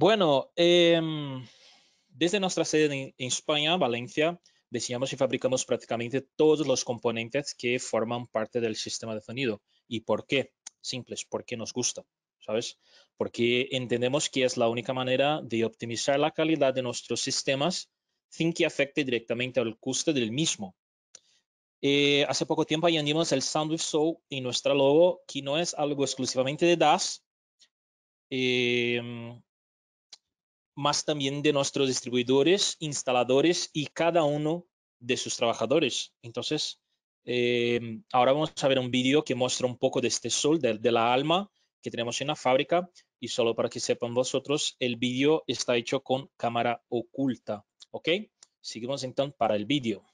Bueno, em, desde nuestra sede en España, Valencia, diseñamos y fabricamos prácticamente todos los componentes que forman parte del sistema de sonido. ¿Y por qué? Simples, porque nos gusta, ¿sabes? Porque entendemos que es la única manera de optimizar la calidad de nuestros sistemas sin que afecte directamente al coste del mismo. Eh, hace poco tiempo añadimos el Sound with Soul en nuestra logo, que no es algo exclusivamente de DAS, em, más también de nuestros distribuidores, instaladores y cada uno de sus trabajadores. Entonces, eh, ahora vamos a ver un vídeo que muestra un poco de este sol, de, de, la alma que tenemos en la fábrica. Y solo para que sepan vosotros, el vídeo está hecho con cámara oculta. ¿Ok? Seguimos entonces para el vídeo.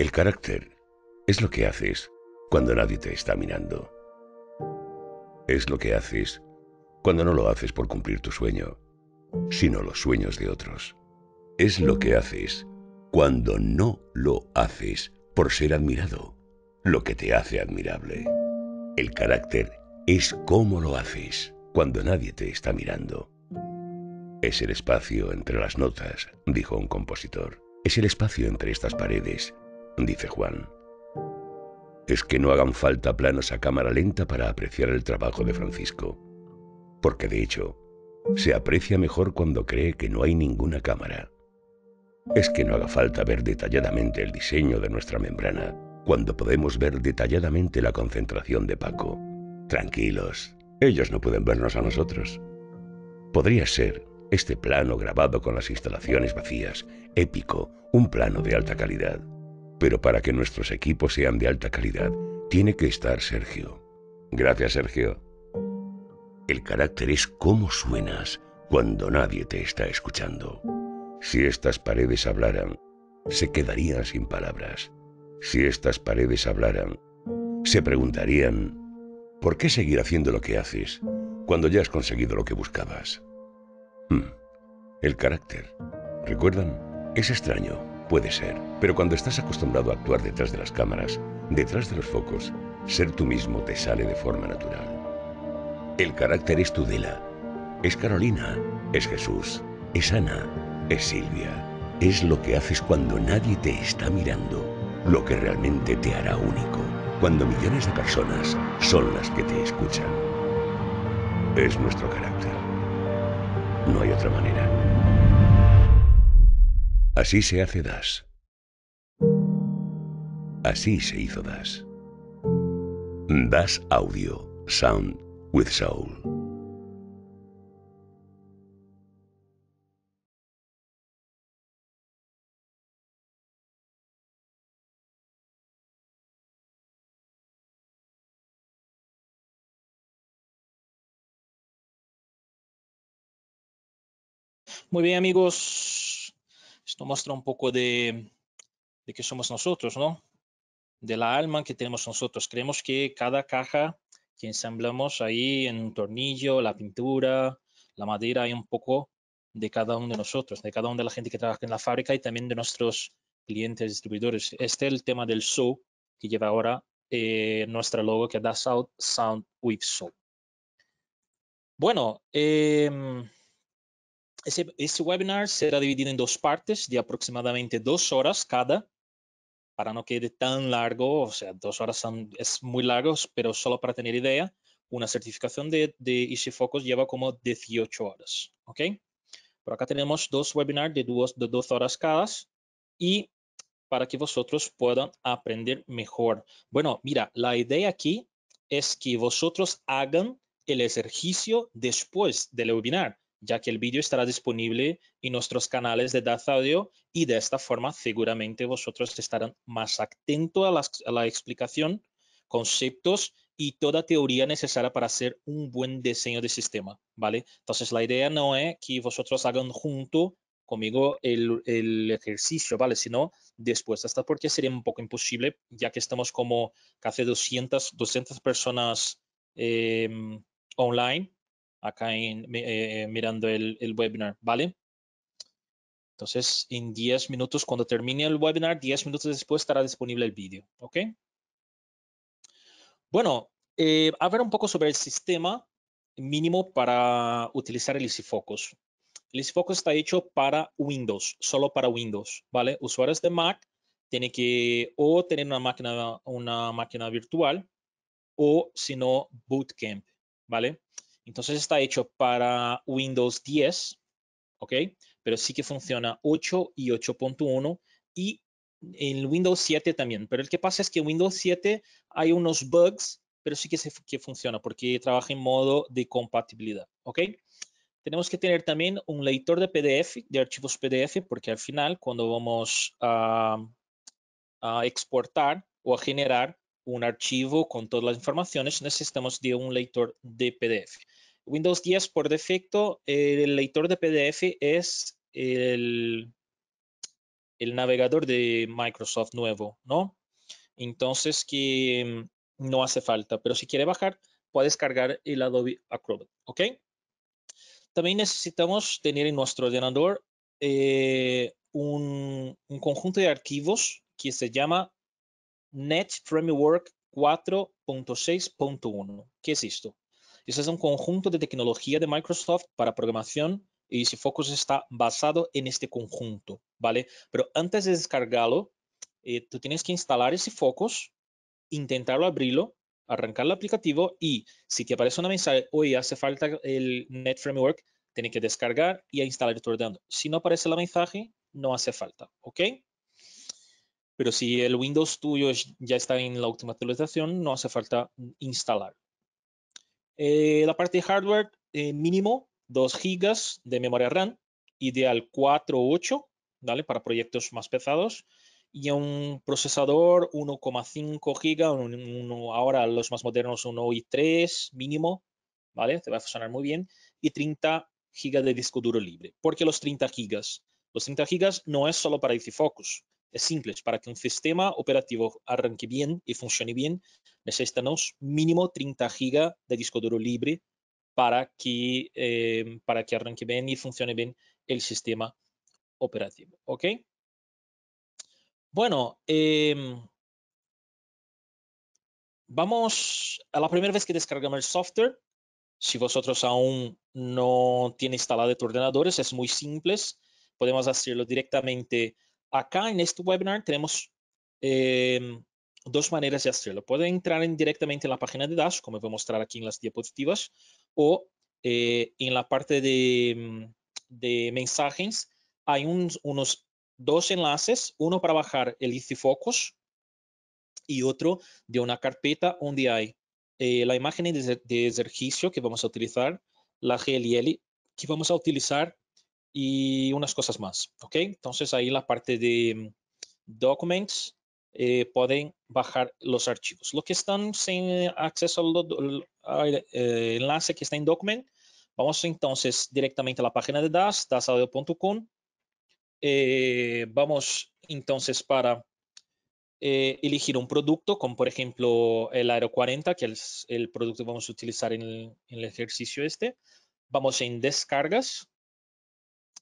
El carácter es lo que haces cuando nadie te está mirando. Es lo que haces cuando no lo haces por cumplir tu sueño, sino los sueños de otros. Es lo que haces cuando no lo haces por ser admirado, lo que te hace admirable. El carácter es cómo lo haces cuando nadie te está mirando. Es el espacio entre las notas, dijo un compositor. Es el espacio entre estas paredes, dice Juan, es que no hagan falta planos a cámara lenta para apreciar el trabajo de Francisco, porque de hecho, se aprecia mejor cuando cree que no hay ninguna cámara. Es que no haga falta ver detalladamente el diseño de nuestra membrana cuando podemos ver detalladamente la concentración de Paco. Tranquilos, ellos no pueden vernos a nosotros. Podría ser este plano grabado con las instalaciones vacías, épico, un plano de alta calidad pero para que nuestros equipos sean de alta calidad, tiene que estar Sergio. Gracias, Sergio. El carácter es cómo suenas cuando nadie te está escuchando. Si estas paredes hablaran, se quedarían sin palabras. Si estas paredes hablaran, se preguntarían, ¿por qué seguir haciendo lo que haces cuando ya has conseguido lo que buscabas? Hmm. El carácter, ¿recuerdan? Es extraño. Puede ser, pero cuando estás acostumbrado a actuar detrás de las cámaras, detrás de los focos, ser tú mismo te sale de forma natural. El carácter es Tudela, es Carolina, es Jesús, es Ana, es Silvia. Es lo que haces cuando nadie te está mirando, lo que realmente te hará único, cuando millones de personas son las que te escuchan. Es nuestro carácter. No hay otra manera. Así se hace Das. Así se hizo Das. Das Audio, Sound with Soul. Muy bien amigos, esto muestra un poco de, de que somos nosotros, ¿no? De la alma que tenemos nosotros. Creemos que cada caja que ensamblamos ahí en un tornillo, la pintura, la madera, hay un poco de cada uno de nosotros, de cada uno de la gente que trabaja en la fábrica y también de nuestros clientes distribuidores. Este es el tema del show que lleva ahora nuestro eh, nuestra logo que da Sound, sound with Soul. Bueno, em, ese, webinar será dividido en dos partes de aproximadamente dos horas cada, para no quede tan largo, o sea, dos horas son, es muy largos, pero solo para tener idea, una certificación de, de Easy lleva como 18 horas, ¿ok? Por acá tenemos dos webinars de dos, de dos horas cada y para que vosotros puedan aprender mejor. Bueno, mira, la idea aquí es que vosotros hagan el ejercicio después del webinar ya que el vídeo estará disponible en nuestros canales de Daz Audio y de esta forma seguramente vosotros estarán más atentos a la, explicación, conceptos y toda teoría necesaria para hacer un buen diseño de sistema, ¿vale? Entonces, la idea no es que vosotros hagan junto conmigo el, ejercicio, ¿vale? Sino después, hasta porque sería un poco imposible, ya que estamos como casi 200, 200 personas em, online acá eh, eh, mirando el, webinar, ¿vale? Entonces, en 10 minutos, cuando termine el webinar, 10 minutos después estará disponible el vídeo, ¿ok? Bueno, eh, ver un poco sobre el sistema mínimo para utilizar el Easy El Easy está hecho para Windows, solo para Windows, ¿vale? Usuarios de Mac tienen que o tener una máquina, una máquina virtual o, si no, Bootcamp, ¿vale? Entonces está hecho para Windows 10, ¿ok? Pero sí que funciona 8 y 8.1 y en Windows 7 también. Pero el que pasa es que en Windows 7 hay unos bugs, pero sí que, que funciona porque trabaja en modo de compatibilidad, ¿ok? Tenemos que tener también un lector de PDF, de archivos PDF, porque al final cuando vamos a, a exportar o a generar un archivo con todas las informaciones, necesitamos de un lector de PDF. Windows 10 por defecto, eh, el lector de PDF es el, el, navegador de Microsoft nuevo, ¿no? Entonces que mm, no hace falta, pero si quiere bajar, puede descargar el Adobe Acrobat, ¿ok? También necesitamos tener en nuestro ordenador eh, un, un conjunto de archivos que se llama Net Framework 4.6.1. ¿Qué es esto? Este es un conjunto de tecnología de Microsoft para programación y Focus está basado en este conjunto, ¿vale? Pero antes de descargarlo, eh, tú tienes que instalar ese Focus, intentarlo abrirlo, arrancar el aplicativo y si te aparece una mensaje, oye, hace falta el Net Framework, tienes que descargar y instalar ordenador. Si no aparece la mensaje, no hace falta, ¿ok? Pero si el Windows tuyo ya está en la última actualización, no hace falta instalar, eh, la parte de hardware, eh, mínimo 2 GB de memoria RAM, ideal 4 o 8, ¿vale? Para proyectos más pesados. Y un procesador 1,5 GB, ahora los más modernos 1 i 3 mínimo, ¿vale? Te va a funcionar muy bien. Y 30 GB de disco duro libre. ¿Por qué los 30 GB? Los 30 GB no es solo para ici Focus, es simple, Para que un sistema operativo arranque bien y funcione bien, necesitamos mínimo 30 GB de disco duro libre para que, eh, para que arranque bien y funcione bien el sistema operativo. ¿Ok? Bueno, em, vamos a la primera vez que descargamos el software. Si vosotros aún no tiene instalado tu ordenador, es muy simple. Podemos hacerlo directamente acá en este webinar tenemos em, dos maneras de hacerlo. Pueden entrar en directamente en la página de Dash, como voy a mostrar aquí en las diapositivas, o eh, en la parte de, em, mensajes hay unos dos enlaces, uno para bajar el Easy Focus y otro de una carpeta donde hay eh, la imagen de, de, ejercicio que vamos a utilizar, la GLL que vamos a utilizar y unas cosas más, ¿ok? Entonces ahí la parte de mm, documents eh, pueden bajar los archivos. Los que están sin acceso al, eh, enlace que está en document, vamos entonces directamente a la página de DAS, dasaudio.com. Eh, vamos entonces para elegir un producto, como por ejemplo el Aero 40, que es el producto que vamos a utilizar en el, en el ejercicio este. Vamos en descargas,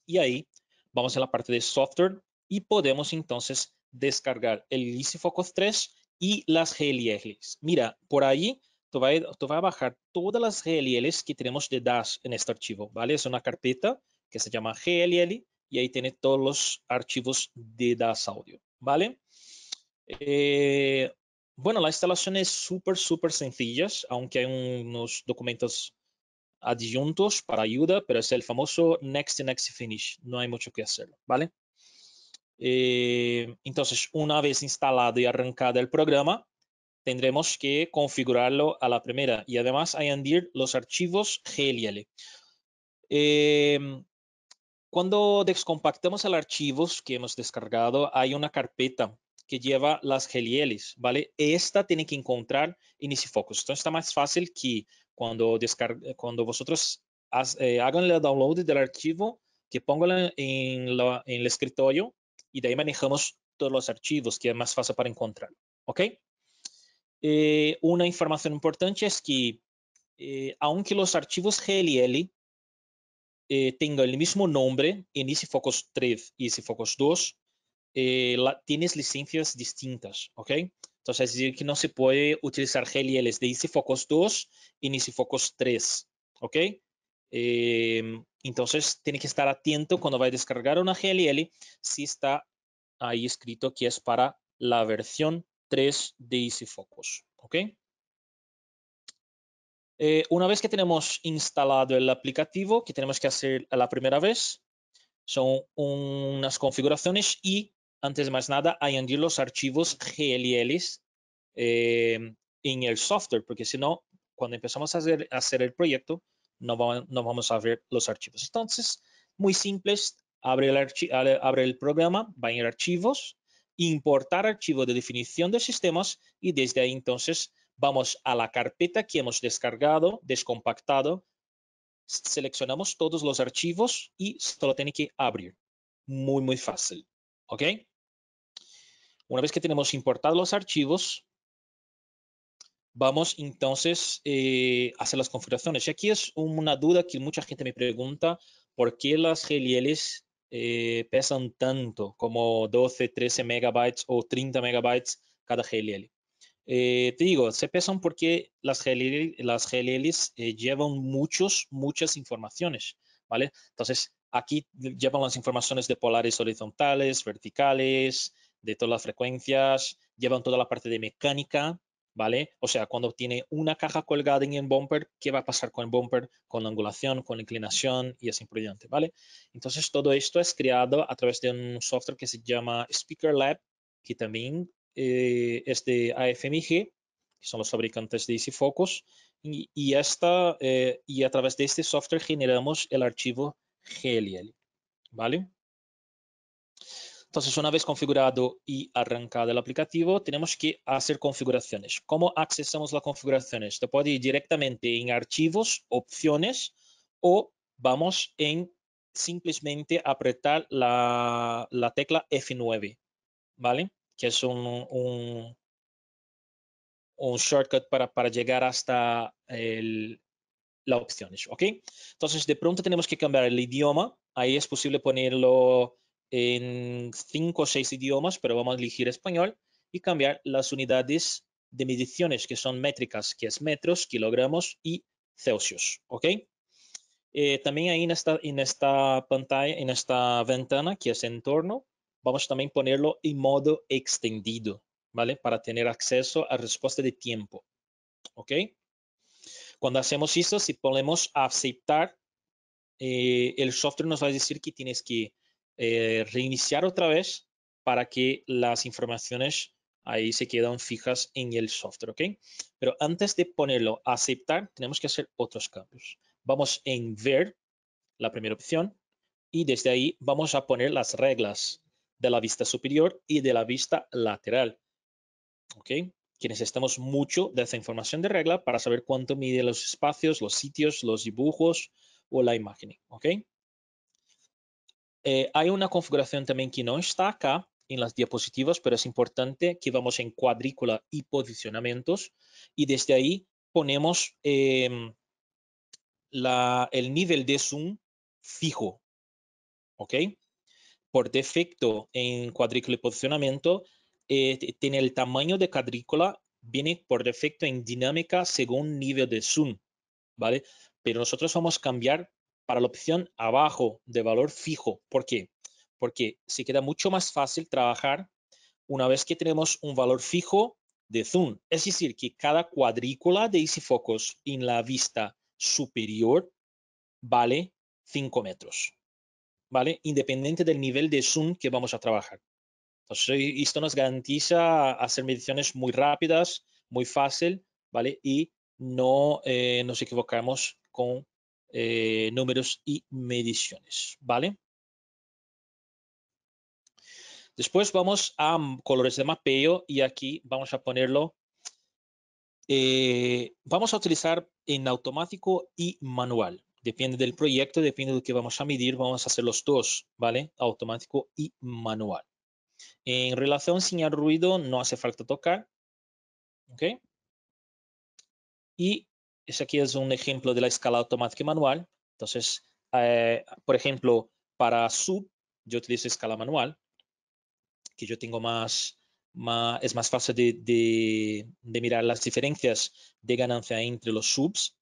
y ahí vamos a la parte de software y podemos entonces descargar el Focus 3 y las GLLs. Mira, por ahí tú vas, a bajar todas las GLLs que tenemos de DAS en este archivo, ¿vale? Es una carpeta que se llama GLL y ahí tiene todos los archivos de DAS Audio, ¿vale? Eh, bueno, la instalación es súper, súper sencilla, aunque hay unos documentos adjuntos para ayuda, pero es el famoso next next finish. No hay mucho que hacer, ¿vale? Eh, entonces, una vez instalado y arrancado el programa, tendremos que configurarlo a la primera y además hay añadir los archivos GLL. Eh, cuando descompactamos el archivo que hemos descargado, hay una carpeta que lleva las GLLs, ¿vale? Esta tiene que encontrar IniciFocus. Focus. Entonces está más fácil que cuando, cuando vosotros hagan eh, el download del archivo, que pongan en, el escritorio y de ahí manejamos todos los archivos que es más fácil para encontrar. ¿Ok? Eh, una información importante es que eh, aunque los archivos GLL tengan el mismo nombre en EasyFocus 3 y EasyFocus 2, la, tienes licencias distintas, ¿ok? Entonces, es decir, que no se puede utilizar GLLs de Focus 2 y Focus 3, ¿ok? Em, entonces, tiene que estar atento cuando va a descargar una GLL si está ahí escrito que es para la versión 3 de EasyFocus, ¿ok? Eh, una vez que tenemos instalado el aplicativo, que tenemos que hacer la primera vez, son unas configuraciones y antes de más nada, añadir los archivos GLL em, en el software, porque si no, cuando empezamos a hacer, hacer el proyecto, no, vamos a ver los archivos. Entonces, muy simples, abre el, abre el programa, va en archivos, importar archivo de definición de sistemas y desde ahí entonces vamos a la carpeta que hemos descargado, descompactado, seleccionamos todos los archivos y solo tiene que abrir. Muy, muy fácil. ¿Ok? Una vez que tenemos importados los archivos, vamos entonces eh, a hacer las configuraciones. Y aquí es una duda que mucha gente me pregunta, ¿por qué las GLLs eh, pesan tanto como 12, 13 megabytes o 30 megabytes cada GLL? Eh, te digo, se pesan porque las, las GLLs llevan muchos, muchas informaciones, ¿vale? Entonces, aquí llevan las informaciones de polares horizontales, verticales, de todas las frecuencias, llevan toda la parte de mecánica, ¿vale? O sea, cuando tiene una caja colgada en el bumper, ¿qué va a pasar con el bumper? Con la angulación, con la inclinación y así por ¿vale? Entonces, todo esto es creado a través de un software que se llama Speaker Lab, que también eh, es de AFMG, que son los fabricantes de Easy Focus, y, esta, eh, y a través de este software generamos el archivo GLL, ¿vale? Entonces, una vez configurado y arrancado el aplicativo, tenemos que hacer configuraciones. ¿Cómo accesamos las configuraciones? Te puede ir directamente en archivos, opciones o vamos en simplemente apretar la, la tecla F9, ¿vale? Que es un, un, un shortcut para, para llegar hasta el, las opciones, ¿ok? Entonces, de pronto tenemos que cambiar el idioma. Ahí es posible ponerlo en cinco o seis idiomas, pero vamos a elegir español y cambiar las unidades de mediciones que son métricas, que es metros, kilogramos y Celsius, ¿ok? Eh, también ahí en esta, en esta pantalla, en esta ventana que es entorno, vamos también ponerlo en modo extendido, ¿vale? Para tener acceso a respuesta de tiempo, ¿ok? Cuando hacemos eso, si ponemos aceptar, eh, el software nos va a decir que tienes que eh, reiniciar otra vez para que las informaciones ahí se quedan fijas en el software, ¿ok? Pero antes de ponerlo a aceptar, tenemos que hacer otros cambios. Vamos en ver, la primera opción, y desde ahí vamos a poner las reglas de la vista superior y de la vista lateral, ¿ok? Que necesitamos mucho de esa información de regla para saber cuánto mide los espacios, los sitios, los dibujos o la imagen, ¿ok? Eh, hay una configuración también que no está acá en las diapositivas, pero es importante que vamos en cuadrícula y posicionamientos y desde ahí ponemos em, el nivel de zoom fijo. ¿Ok? Por defecto en cuadrícula y posicionamiento eh, tiene el tamaño de cuadrícula, viene por defecto en dinámica según nivel de zoom. ¿Vale? Pero nosotros vamos a cambiar para la opción abajo de valor fijo. ¿Por qué? Porque se queda mucho más fácil trabajar una vez que tenemos un valor fijo de zoom. Es decir, que cada cuadrícula de Easy Focus en la vista superior vale 5 metros, ¿vale? Independiente del nivel de zoom que vamos a trabajar. Entonces, esto nos garantiza hacer mediciones muy rápidas, muy fácil, ¿vale? Y no eh, nos equivocamos con eh, números y mediciones, ¿vale? Después vamos a colores de mapeo y aquí vamos a ponerlo. Eh, vamos a utilizar en automático y manual. Depende del proyecto, depende de lo que vamos a medir, vamos a hacer los dos, ¿vale? Automático y manual. En relación sin ruido, no hace falta tocar. ¿Ok? Y ese aquí es un ejemplo de la escala automática manual. Entonces, eh, por ejemplo, para sub, yo utilizo escala manual, que yo tengo más, es más fácil de, de, mirar las diferencias de ganancia entre los subs.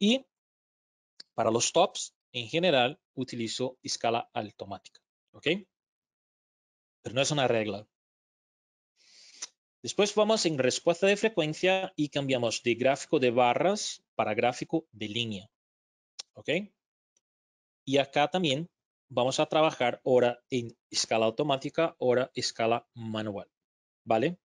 Y para los tops, en general, utilizo escala automática. ¿Ok? Pero no es una regla. Después vamos en respuesta de frecuencia y cambiamos de gráfico de barras para gráfico de línea. ¿Ok? Y acá también vamos a trabajar ahora en escala automática, ahora escala manual. ¿Vale?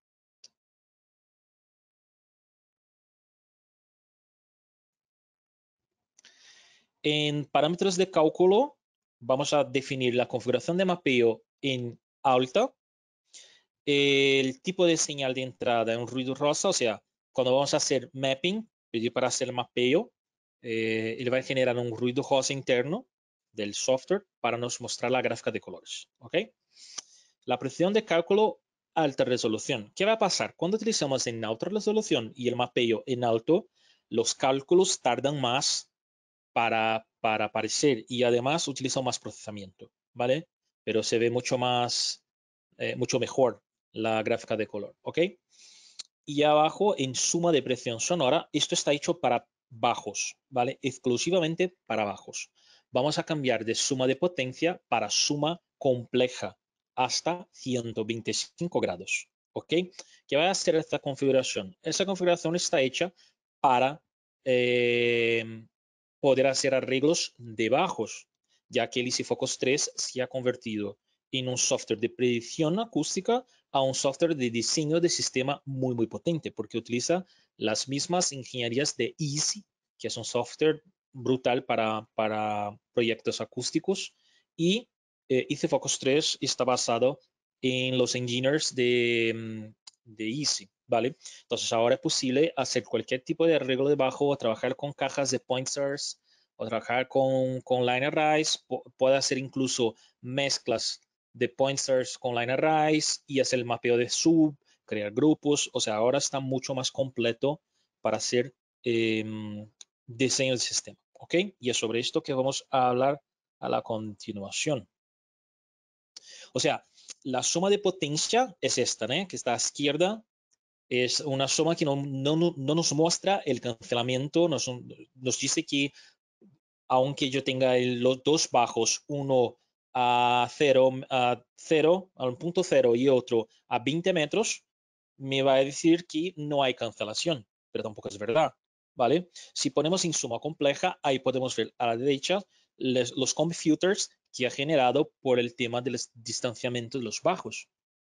En parámetros de cálculo, vamos a definir la configuración de mapeo en alta el tipo de señal de entrada un ruido rosa, o sea, cuando vamos a hacer mapping, pedir para hacer mapeo, eh, él va a generar un ruido rosa interno del software para nos mostrar la gráfica de colores. ¿ok? La precisión de cálculo alta resolución. ¿Qué va a pasar? Cuando utilizamos en alta resolución y el mapeo en alto, los cálculos tardan más para, para aparecer y además utilizan más procesamiento, ¿vale? Pero se ve mucho más, eh, mucho mejor la gráfica de color, ¿ok? Y abajo en suma de presión sonora, esto está hecho para bajos, ¿vale? Exclusivamente para bajos. Vamos a cambiar de suma de potencia para suma compleja hasta 125 grados, ¿ok? ¿Qué va a hacer esta configuración? Esta configuración está hecha para eh, poder hacer arreglos de bajos, ya que el ICFocus 3 se ha convertido en un software de predicción acústica a un software de diseño de sistema muy, muy potente, porque utiliza las mismas ingenierías de Easy, que es un software brutal para, para proyectos acústicos, y eh, Easy Focus 3 está basado en los engineers de, mm, de Easy, ¿vale? Entonces ahora es posible hacer cualquier tipo de arreglo de bajo o trabajar con cajas de pointers o trabajar con, con line arrays, puede hacer incluso mezclas de pointers con Line Arrays y hacer el mapeo de sub, crear grupos. O sea, ahora está mucho más completo para hacer em, diseño de sistema. ¿Ok? Y es sobre esto que vamos a hablar a la continuación. O sea, la suma de potencia es esta, ¿no? ¿eh? que está a izquierda. Es una suma que no, no, nos muestra el cancelamiento, nos, nos dice que aunque yo tenga los dos bajos, uno a 0, a 0, a un punto cero y otro a 20 metros, me va a decir que no hay cancelación, pero tampoco es verdad, ¿vale? Si ponemos en suma compleja, ahí podemos ver a la derecha los computers que ha generado por el tema del distanciamiento de los bajos,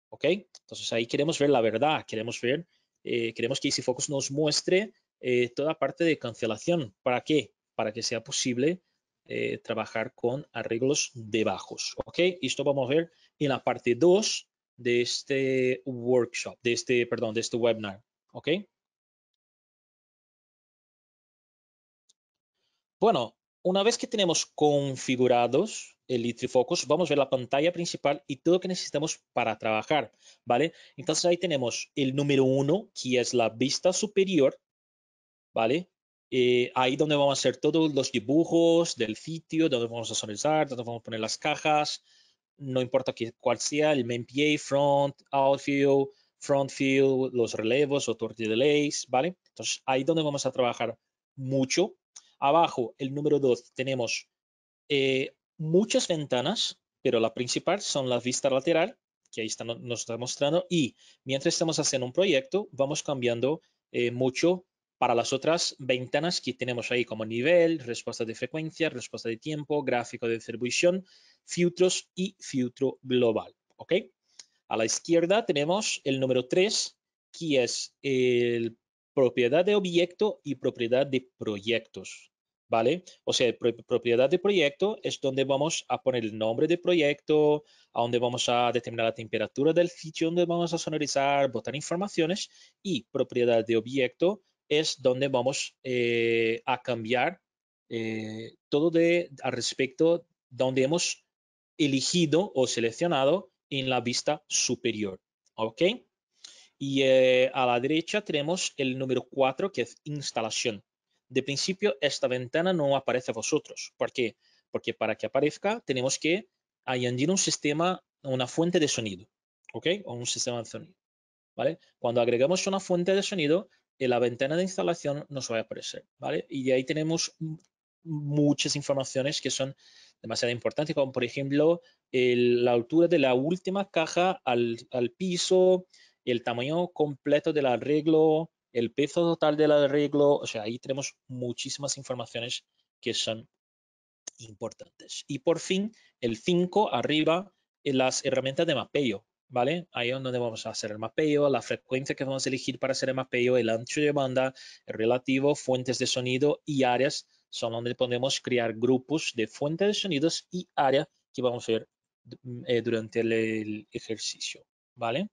¿ok? Entonces ahí queremos ver la verdad, queremos ver, eh, queremos que Easyfocus nos muestre eh, toda parte de cancelación. ¿Para qué? Para que sea posible eh, trabajar con arreglos de bajos. ¿Ok? Esto vamos a ver en la parte 2 de este workshop, de este, perdón, de este webinar. ¿Ok? Bueno, una vez que tenemos configurados el LitriFocus, vamos a ver la pantalla principal y todo lo que necesitamos para trabajar, ¿vale? Entonces ahí tenemos el número 1, que es la vista superior, ¿vale? Eh, ahí donde vamos a hacer todos los dibujos del sitio, donde vamos a sonorizar, donde vamos a poner las cajas, no importa cuál sea, el main PA, front, outfield, front field, los relevos, de delays, ¿vale? Entonces, ahí donde vamos a trabajar mucho. Abajo, el número 2, tenemos eh, muchas ventanas, pero la principal son las vistas lateral, que ahí nos está mostrando. Y mientras estamos haciendo un proyecto, vamos cambiando eh, mucho para las otras ventanas que tenemos ahí como nivel, respuesta de frecuencia, respuesta de tiempo, gráfico de distribución, filtros y filtro global. ¿ok? A la izquierda tenemos el número 3, que es el propiedad de objeto y propiedad de proyectos. ¿Vale? O sea, propiedad de proyecto es donde vamos a poner el nombre de proyecto, a donde vamos a determinar la temperatura del sitio donde vamos a sonorizar, botar informaciones y propiedad de objeto es donde vamos eh, a cambiar eh, todo de, al respecto donde hemos elegido o seleccionado en la vista superior. ¿Ok? Y eh, a la derecha tenemos el número 4 que es instalación. De principio esta ventana no aparece a vosotros. ¿Por qué? Porque para que aparezca tenemos que añadir un sistema, una fuente de sonido. ¿Ok? O un sistema de sonido. ¿Vale? Cuando agregamos una fuente de sonido, en la ventana de instalación nos va a aparecer, ¿vale? Y de ahí tenemos muchas informaciones que son demasiado importantes, como por ejemplo la altura de la última caja al, al, piso, el tamaño completo del arreglo, el peso total del arreglo, o sea, ahí tenemos muchísimas informaciones que son importantes. Y por fin, el 5 arriba, las herramientas de mapeo, ¿vale? Ahí es donde vamos a hacer el mapeo, la frecuencia que vamos a elegir para hacer el mapeo, el ancho de banda, relativo, fuentes de sonido y áreas son donde podemos crear grupos de fuentes de sonidos y áreas que vamos a ver mm, eh, durante el, ejercicio, ¿vale?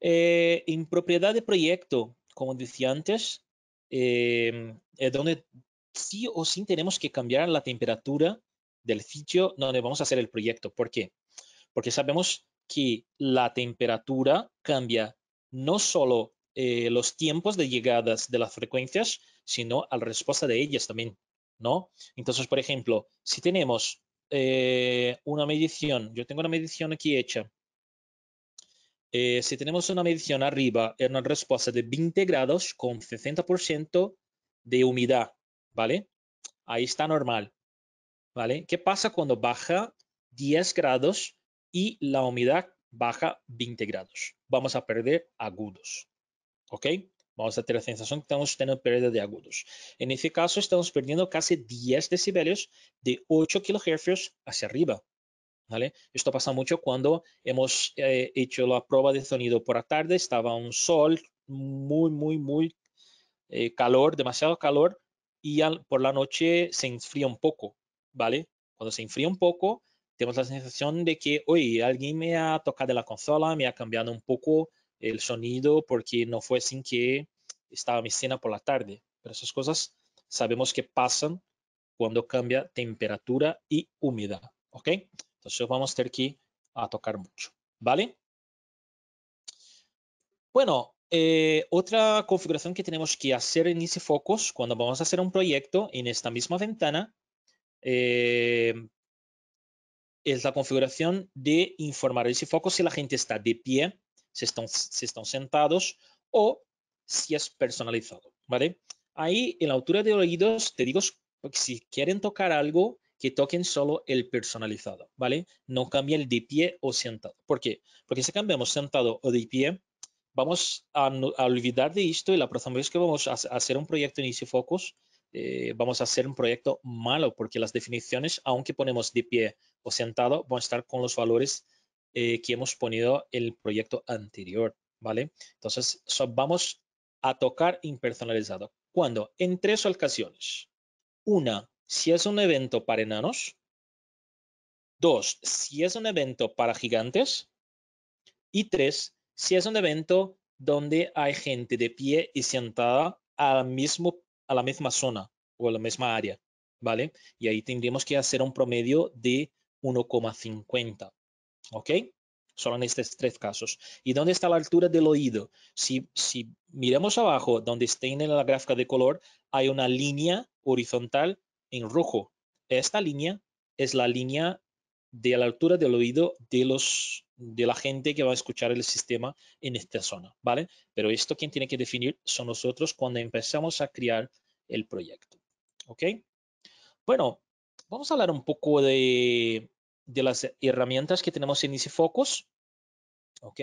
Eh, en propiedad de proyecto, como decía antes, eh, es donde sí o sí tenemos que cambiar la temperatura del sitio donde vamos a hacer el proyecto. ¿Por qué? Porque sabemos que la temperatura cambia no solo eh, los tiempos de llegadas de las frecuencias, sino a la respuesta de ellas también, ¿no? Entonces, por ejemplo, si tenemos eh, una medición, yo tengo una medición aquí hecha, eh, si tenemos una medición arriba en una respuesta de 20 grados con 60% de humedad, ¿vale? Ahí está normal. ¿vale? ¿Qué pasa cuando baja 10 grados y la humedad baja 20 grados? Vamos a perder agudos, ¿ok? Vamos a tener la sensación que estamos teniendo pérdida de agudos. En este caso, estamos perdiendo casi 10 decibelios de 8 kilohercios hacia arriba. ¿vale? Esto pasa mucho cuando hemos eh, hecho la prueba de sonido por la tarde, estaba un sol muy, muy, muy eh, calor, demasiado calor, y por la noche se enfría un poco. ¿vale? Cuando se enfría un poco, tenemos la sensación de que, oye, alguien me ha tocado la consola, me ha cambiado un poco el sonido porque no fue sin que estaba mi cena por la tarde. Pero esas cosas sabemos que pasan cuando cambia temperatura y humedad, ¿ok? Entonces vamos a tener que a tocar mucho, ¿vale? Bueno, eh, otra configuración que tenemos que hacer en Focus cuando vamos a hacer un proyecto en esta misma ventana Em, es la configuración de informar ese foco si la gente está de pie, si están, están sentados o si es personalizado, ¿vale? Ahí en la altura de oídos te digo si quieren tocar algo, que toquen solo el personalizado, ¿vale? No cambie el de pie o sentado. ¿Por qué? Porque si cambiamos sentado o de pie, vamos a, olvidar de esto y la próxima vez que vamos a, hacer un proyecto en Easy eh, vamos a hacer un proyecto malo porque las definiciones, aunque ponemos de pie o sentado, van a estar con los valores eh, que hemos ponido el proyecto anterior, ¿vale? Entonces, vamos a tocar impersonalizado. Cuando En tres ocasiones. Una, si es un evento para enanos. Dos, si es un evento para gigantes. Y tres, si es un evento donde hay gente de pie y sentada al mismo a la misma zona o a la misma área, ¿vale? Y ahí tendríamos que hacer un promedio de 1,50, ¿ok? Solo en estos tres casos. ¿Y dónde está la altura del oído? Si, si miramos abajo, donde está en la gráfica de color, hay una línea horizontal en rojo. Esta línea es la línea de la altura del oído de, los, de la gente que va a escuchar el sistema en esta zona, ¿vale? Pero esto quien tiene que definir son nosotros cuando empezamos a crear el proyecto, ¿ok? Bueno, vamos a hablar un poco de, las herramientas que tenemos en Easy Focus, ¿ok?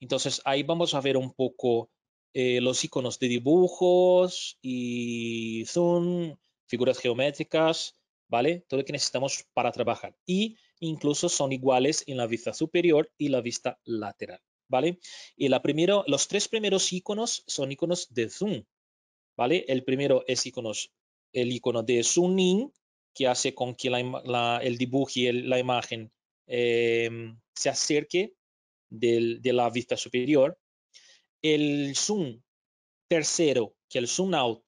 Entonces ahí vamos a ver un poco eh, los iconos de dibujos y zoom, figuras geométricas, ¿vale? Todo lo que necesitamos para trabajar. Y incluso son iguales en la vista superior y la vista lateral, ¿vale? Y la primero, los tres primeros iconos son iconos de zoom, ¿vale? El primero es iconos, el icono de zoom in, que hace con que el dibujo y la imagen em, se acerque de la vista superior. El zoom tercero, que el zoom out,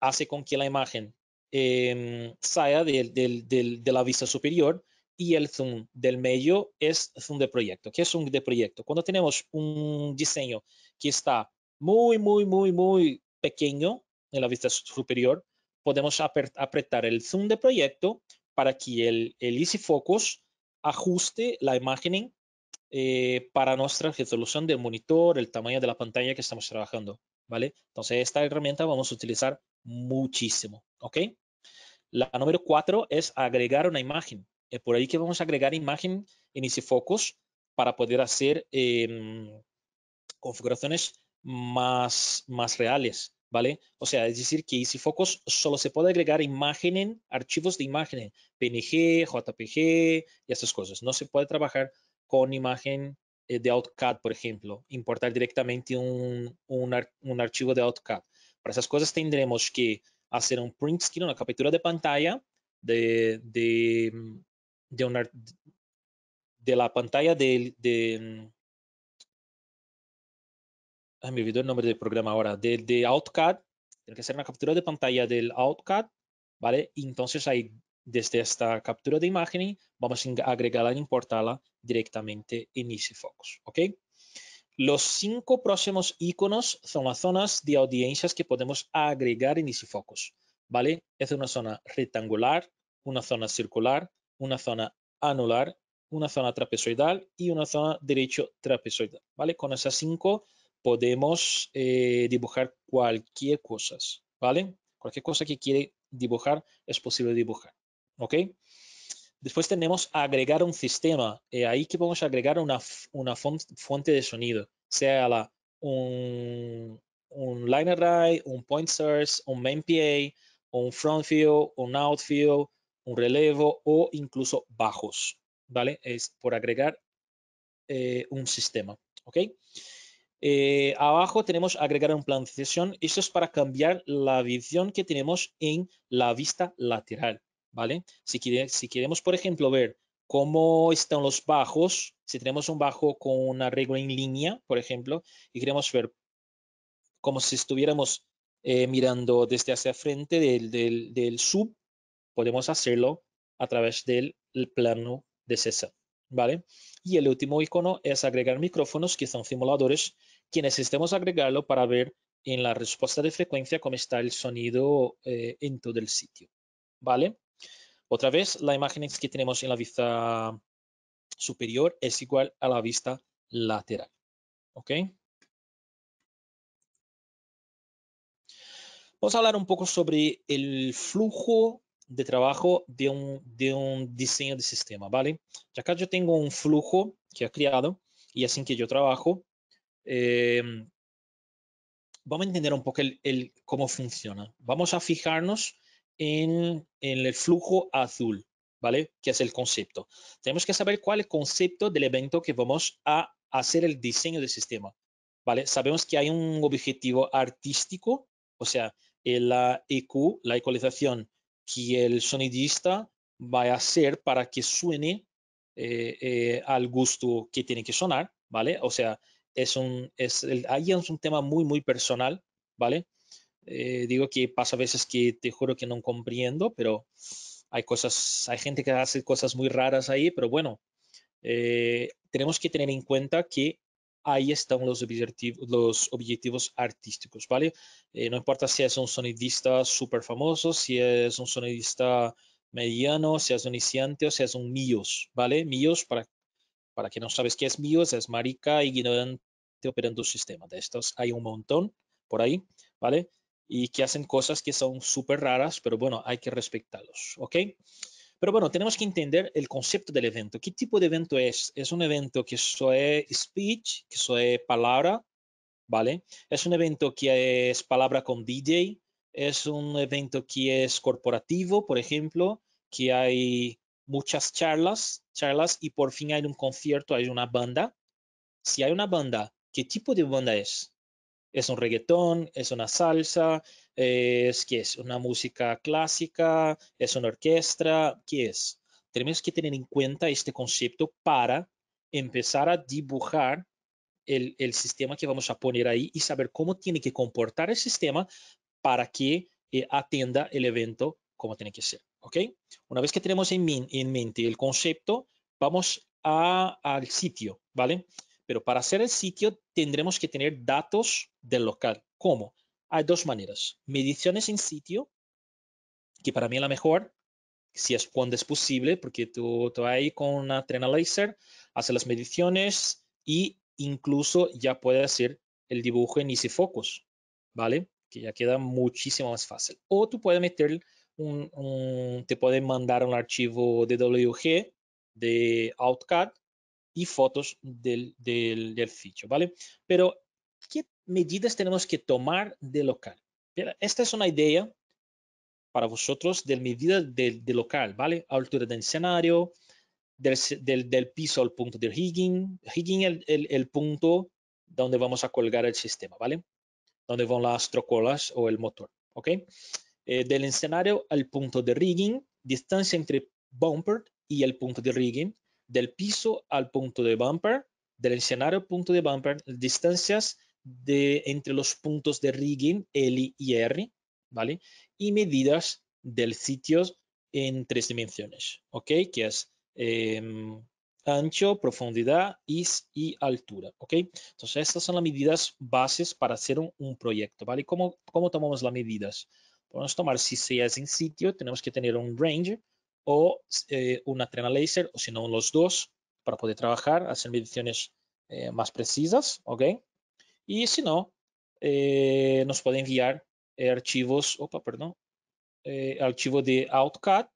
hace con que la imagen eh, em, salga de la vista superior y el zoom del medio es zoom de proyecto. ¿Qué es zoom de proyecto? Cuando tenemos un diseño que está muy, muy, muy, muy pequeño en la vista superior, podemos apretar el zoom de proyecto para que el, el Easy Focus ajuste la imagen eh, para nuestra resolución del monitor, el tamaño de la pantalla que estamos trabajando, ¿vale? Entonces, esta herramienta vamos a utilizar muchísimo, ¿ok? La número cuatro es agregar una imagen. Es eh, por ahí que vamos a agregar imagen en ese focus para poder hacer em, configuraciones más, más reales, ¿vale? O sea, es decir, que Easy Focus solo se puede agregar imagen en archivos de imagen, PNG, JPG y estas cosas. No se puede trabajar con imagen eh, de AutoCAD, por ejemplo, importar directamente un, un, un archivo de AutoCAD. Para esas cosas tendremos que hacer un print screen, una captura de pantalla de, de, de, de la pantalla de, de mm, me el nombre del programa ahora, de, de AutoCAD, tiene que ser una captura de pantalla del AutoCAD, ¿vale? Entonces ahí, desde esta captura de imagen, vamos a agregarla y importarla directamente en EasyFocus, ¿ok? Los cinco próximos iconos son las zonas de audiencias que podemos agregar en EasyFocus, ¿vale? Es una zona rectangular, una zona circular, una zona anular, una zona trapezoidal y una zona derecho trapezoidal. ¿vale? Con esas cinco podemos eh, dibujar cualquier cosa, ¿vale? Cualquier cosa que quiere dibujar es posible dibujar, ¿ok? Después tenemos agregar un sistema. Eh, ahí que vamos a agregar una, fuente de sonido, sea la, un, un line array, un point source, un main PA, un front view, un out view, un relevo o incluso bajos, ¿vale? Es por agregar eh, un sistema, ¿ok? Eh, abajo tenemos agregar un plan de sesión. Esto es para cambiar la visión que tenemos en la vista lateral, ¿vale? Si, queremos, por ejemplo, ver cómo están los bajos, si tenemos un bajo con una regla en línea, por ejemplo, y queremos ver como si estuviéramos eh, mirando desde hacia frente del sub, podemos hacerlo a través del plano de sesión, ¿vale? Y el último icono es agregar micrófonos que son simuladores que necesitamos agregarlo para ver en la respuesta de frecuencia cómo está el sonido eh, en todo el sitio, ¿vale? Otra vez, la imagen que tenemos en la vista superior es igual a la vista lateral, ¿ok? Vamos a hablar un poco sobre el flujo de trabajo de un, de un diseño de sistema, ¿vale? Y acá yo tengo un flujo que ha creado y así que yo trabajo. Em, vamos a entender un poco el, cómo funciona. Vamos a fijarnos en, el flujo azul, ¿vale? Que es el concepto. Tenemos que saber cuál es el concepto del evento que vamos a hacer el diseño del sistema, ¿vale? Sabemos que hay un objetivo artístico, o sea, la EQ, la ecualización que el sonidista va a hacer para que suene eh, eh, al gusto que tiene que sonar, ¿vale? O sea, es un, es el, es un tema muy, muy personal, ¿vale? Eh, digo que pasa a veces que te juro que no comprendo, pero hay cosas, hay gente que hace cosas muy raras ahí, pero bueno, tenemos que tener en cuenta que ahí están los, objetivos, los objetivos artísticos, ¿vale? Eh, no importa si es un sonidista súper famoso, si es un sonidista mediano, si es un iniciante o si es un míos, ¿vale? Míos, para, para que no sabes qué es mío es marica, ignorante, operando sistema. De estos hay un montón por ahí, ¿vale? Y que hacen cosas que son súper raras, pero bueno, hay que respetarlos, ¿ok? Pero bueno, tenemos que entender el concepto del evento. ¿Qué tipo de evento es? Es un evento que eso es speech, que eso es palabra, ¿vale? Es un evento que es palabra con DJ, es un evento que es corporativo, por ejemplo, que hay muchas charlas, charlas y por fin hay un concierto, hay una banda. Si hay una banda, ¿qué tipo de banda es? es un reggaetón, es una salsa, es que es una música clásica, es una orquesta, ¿qué es? Tenemos que tener en cuenta este concepto para empezar a dibujar el, sistema que vamos a poner ahí y saber cómo tiene que comportar el sistema para que eh, atienda el evento como tiene que ser. ¿Ok? Una vez que tenemos en, en mente el concepto, vamos al sitio, ¿vale? Pero para hacer el sitio tendremos que tener datos del local. ¿Cómo? Hay dos maneras. Mediciones en sitio, que para mí es la mejor, si es cuando es posible, porque tú, tú ahí con una trena laser, haces las mediciones e incluso ya puedes hacer el dibujo en Easy ¿vale? Que ya queda muchísimo más fácil. O tú puedes meter te pueden mandar un archivo DWG de AutoCAD y fotos del, del, ficho, ¿vale? Pero, ¿qué medidas tenemos que tomar de local? Esta es una idea para vosotros de medida de, local, ¿vale? Altura del escenario, del, del, piso al punto de rigging, rigging el, el, punto donde vamos a colgar el sistema, ¿vale? Donde van las trocolas o el motor, ¿ok? Eh, del escenario al punto de rigging, distancia entre bumper y el punto de rigging, del piso al punto de bumper, del escenario al punto de bumper, distancias entre los puntos de rigging L y R, ¿vale? Y medidas del sitio en tres dimensiones, ¿ok? Que es em, ancho, profundidad y, y, altura, ¿ok? Entonces, estas son las medidas bases para hacer un, proyecto, ¿vale? ¿Cómo, tomamos las medidas? Podemos tomar si se es en sitio, tenemos que tener un range, o eh, una trena láser, o si no, los dos, para poder trabajar, hacer mediciones eh, más precisas, ¿ok? Y si no, eh, nos puede enviar archivos, opa, perdón, archivo de AutoCAD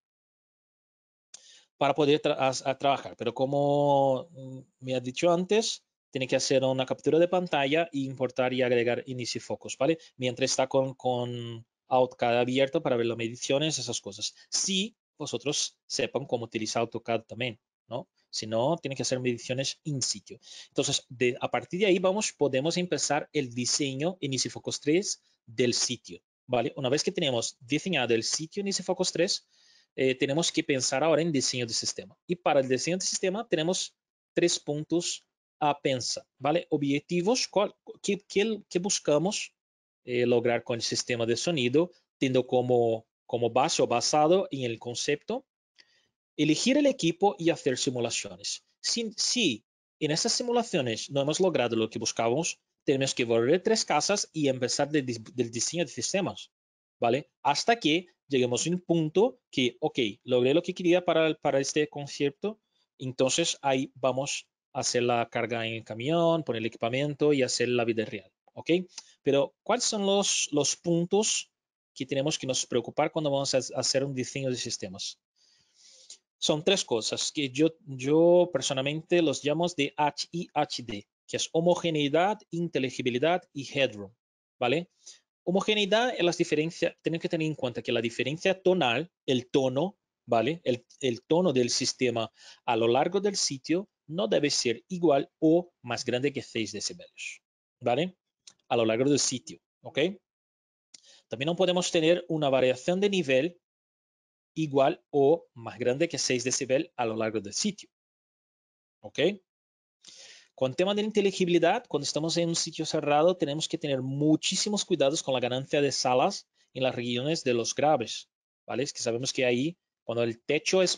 para poder a, trabajar. Pero como mm, me ha dicho antes, tiene que hacer una captura de pantalla e importar y agregar Inicio focos, ¿vale? Mientras está con, con AutoCAD abierto para ver las mediciones, esas cosas. Si vosotros sepan cómo utilizar AutoCAD también, ¿no? Si no, tienen que hacer mediciones in situ. Entonces, de, a partir de ahí vamos, podemos empezar el diseño en EasyFocus 3 del sitio, ¿vale? Una vez que tenemos diseñado el sitio en EasyFocus 3, eh, tenemos que pensar ahora en diseño de sistema. Y para el diseño de sistema tenemos tres puntos a pensar, ¿vale? Objetivos, qué, buscamos eh, lograr con el sistema de sonido, teniendo como como base o basado en el concepto, elegir el equipo y hacer simulaciones. Si, si en esas simulaciones no hemos logrado lo que buscábamos, tenemos que volver tres casas y empezar del, diseño de sistemas, ¿vale? Hasta que lleguemos a un punto que, ok, logré lo que quería para, este concierto, entonces ahí vamos a hacer la carga en el camión, poner el equipamiento y hacer la vida real, ¿ok? Pero, ¿cuáles son los, los puntos tenemos que nos preocupar cuando vamos a hacer un diseño de sistemas. Son tres cosas que yo, yo personalmente los llamo de HIHD, que es homogeneidad, inteligibilidad y headroom, ¿vale? Homogeneidad es las diferencias, tenemos que tener en cuenta que la diferencia tonal, el tono, ¿vale? El, el tono del sistema a lo largo del sitio no debe ser igual o más grande que 6 decibelios, ¿vale? A lo largo del sitio, ¿ok? También no podemos tener una variación de nivel igual o más grande que 6 decibel a lo largo del sitio. ¿Ok? Con tema de la inteligibilidad, cuando estamos en un sitio cerrado, tenemos que tener muchísimos cuidados con la ganancia de salas en las regiones de los graves, ¿vale? que sabemos que ahí, cuando el techo es,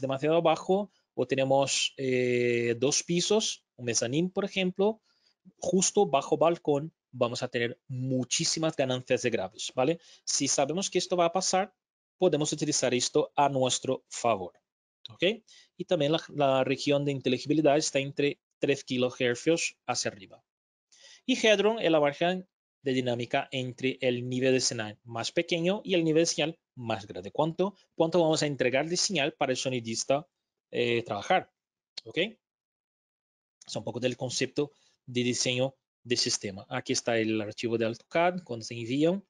demasiado bajo o tenemos eh, dos pisos, un mezanín, por ejemplo, justo bajo balcón, vamos a tener muchísimas ganancias de graves, ¿vale? Si sabemos que esto va a pasar, podemos utilizar esto a nuestro favor, ¿ok? Y también la, región de inteligibilidad está entre 3 kHz hacia arriba. Y Hedron es la margen de dinámica entre el nivel de señal más pequeño y el nivel de señal más grande. ¿Cuánto, cuánto vamos a entregar de señal para el sonidista eh, trabajar? ¿Ok? Es un poco del concepto de diseño de sistema. Aquí está el archivo de AutoCAD cuando se envían.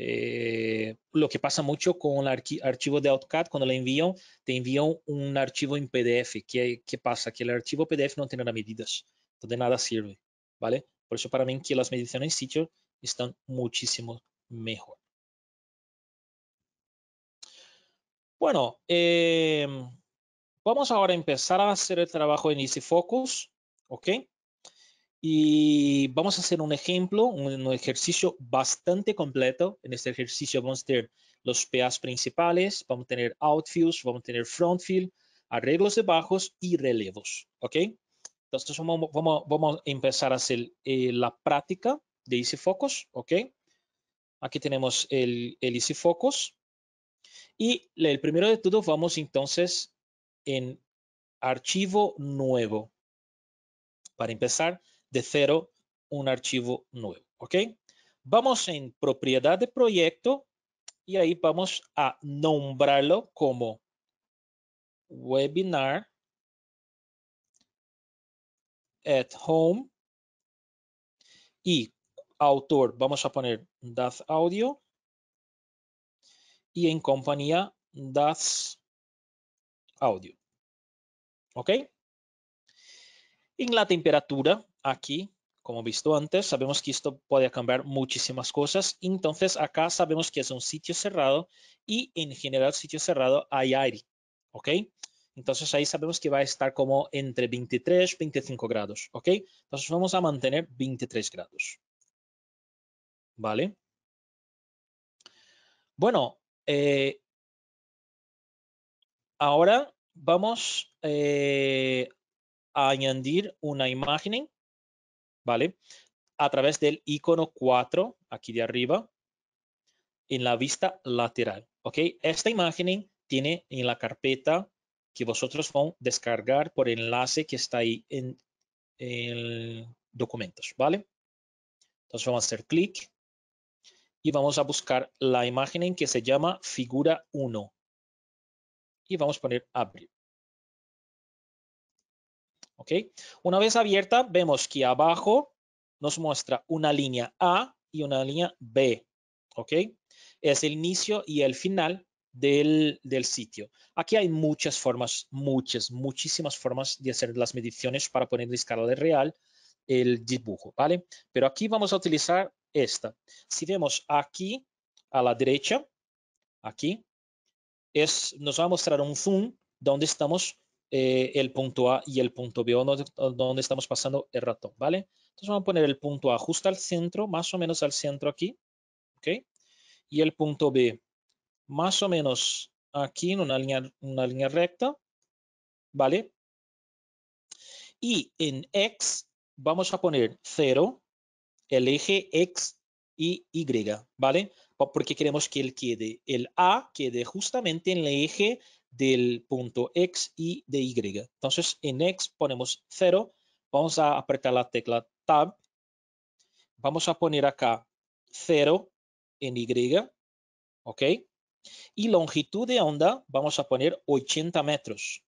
Eh, lo que pasa mucho con el archivo de AutoCAD, cuando le envían, te envían un archivo en PDF. ¿Qué, pasa? Que el archivo PDF no tiene las medidas, entonces de nada sirve, ¿vale? Por eso para mí que las mediciones en sitio están muchísimo mejor. Bueno, eh, vamos ahora a empezar a hacer el trabajo en Easy Focus, ¿ok? Y vamos a hacer un ejemplo, un, ejercicio bastante completo. En este ejercicio vamos a tener los PAs principales, vamos a tener outfields, vamos a tener Frontfield, arreglos de bajos y relevos, ¿ok? Entonces vamos, vamos, vamos a empezar a hacer eh, la práctica de Easy Focus, ¿ok? Aquí tenemos el, el Easy Focus. Y el primero de todo vamos entonces en archivo nuevo. Para empezar, de cero un archivo nuevo. ¿Ok? Vamos en propiedad de proyecto y ahí vamos a nombrarlo como webinar at home y autor vamos a poner DAS Audio y en compañía DAS Audio. ¿Ok? En la temperatura aquí, como visto antes, sabemos que esto puede cambiar muchísimas cosas. Entonces, acá sabemos que es un sitio cerrado y en general sitio cerrado hay aire, ¿ok? Entonces, ahí sabemos que va a estar como entre 23, 25 grados, ¿ok? Entonces, vamos a mantener 23 grados, ¿vale? Bueno, eh, ahora vamos eh, a añadir una imagen ¿vale? A través del icono 4, aquí de arriba, en la vista lateral, ¿ok? Esta imagen tiene en la carpeta que vosotros van a descargar por enlace que está ahí en, documentos, ¿vale? Entonces vamos a hacer clic y vamos a buscar la imagen que se llama figura 1 y vamos a poner abrir. Una vez abierta, vemos que abajo nos muestra una línea A y una línea B, ¿ok? Es el inicio y el final del, del, sitio. Aquí hay muchas formas, muchas, muchísimas formas de hacer las mediciones para poner en escala de real el dibujo, ¿vale? Pero aquí vamos a utilizar esta. Si vemos aquí a la derecha, aquí, es, nos va a mostrar un zoom donde estamos eh, el punto A y el punto B, donde, donde estamos pasando el ratón, ¿vale? Entonces vamos a poner el punto A justo al centro, más o menos al centro aquí, ¿ok? Y el punto B más o menos aquí en una línea, una línea recta, ¿vale? Y en X vamos a poner 0, el eje X y Y, ¿vale? Porque queremos que el quede, el A quede justamente en el eje del punto X y de Y. Entonces, en X ponemos 0, vamos a apretar la tecla Tab, vamos a poner acá 0 en Y, ¿ok? Y longitud de onda vamos a poner 80 metros,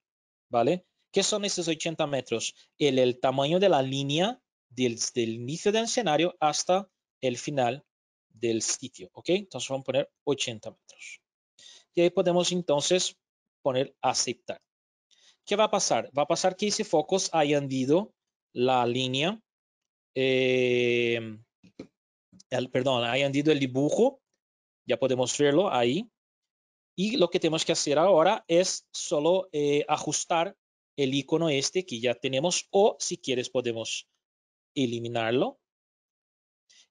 ¿vale? ¿Qué son esos 80 metros? El, tamaño de la línea desde el inicio del escenario hasta el final del sitio, ¿ok? Entonces vamos a poner 80 metros. Y ahí podemos entonces poner aceptar. ¿Qué va a pasar? Va a pasar que ese focus hayan andido la línea, eh, el, perdón, hayan andido el dibujo, ya podemos verlo ahí. Y lo que tenemos que hacer ahora es solo eh, ajustar el icono este que ya tenemos o si quieres podemos eliminarlo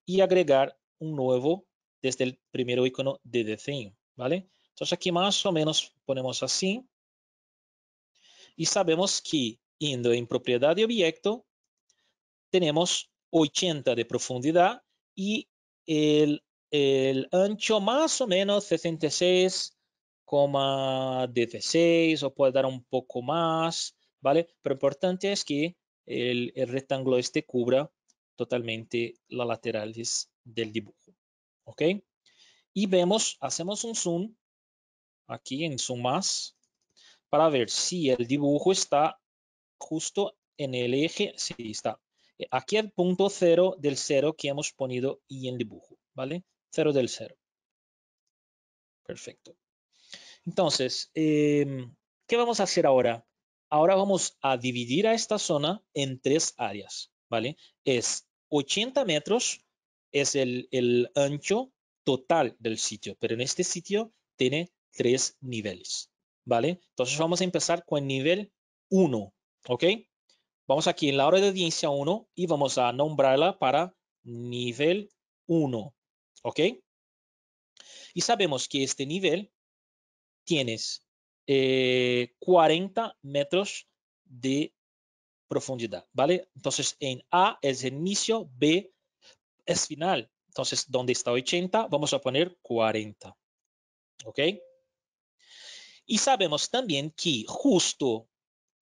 y agregar un nuevo desde el primer icono de The ¿vale? Entonces aquí más o menos ponemos así. Y sabemos que indo en propiedad de objeto, tenemos 80 de profundidad y el, el ancho más o menos 66,16 o puede dar un poco más, ¿vale? Pero importante es que el, el rectángulo este cubra totalmente las laterales del dibujo, ¿ok? Y vemos, hacemos un zoom aquí en su más para ver si el dibujo está justo en el eje. Sí, está. Eh, aquí el punto cero del cero que hemos ponido y en dibujo, ¿vale? Cero del cero. Perfecto. Entonces, em, ¿qué vamos a hacer ahora? Ahora vamos a dividir a esta zona en tres áreas, ¿vale? Es 80 metros, es el, el ancho total del sitio, pero en este sitio tiene tres niveles, ¿vale? Entonces vamos a empezar con el nivel 1, ¿ok? Vamos aquí en la hora de audiencia 1 y vamos a nombrarla para nivel 1, ¿ok? Y sabemos que este nivel tienes 40 eh, metros de profundidad, ¿vale? Entonces, en A es inicio, B es final. Entonces, donde está 80, vamos a poner 40, ¿ok? Y sabemos también que justo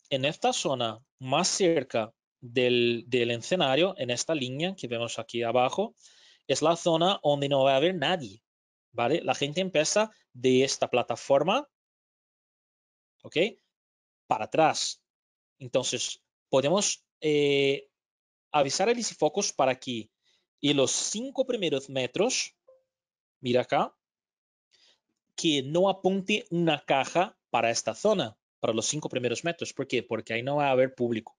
en esta zona más cerca del, escenario, en esta línea que vemos aquí abajo, es la zona donde no va a haber nadie, ¿vale? La gente empieza de esta plataforma, ¿ok? Para atrás. Entonces, podemos eh, avisar el Focus para aquí y los cinco primeros metros, mira acá, que no apunte una caja para esta zona, para los cinco primeros metros. ¿Por qué? Porque ahí no va a haber público,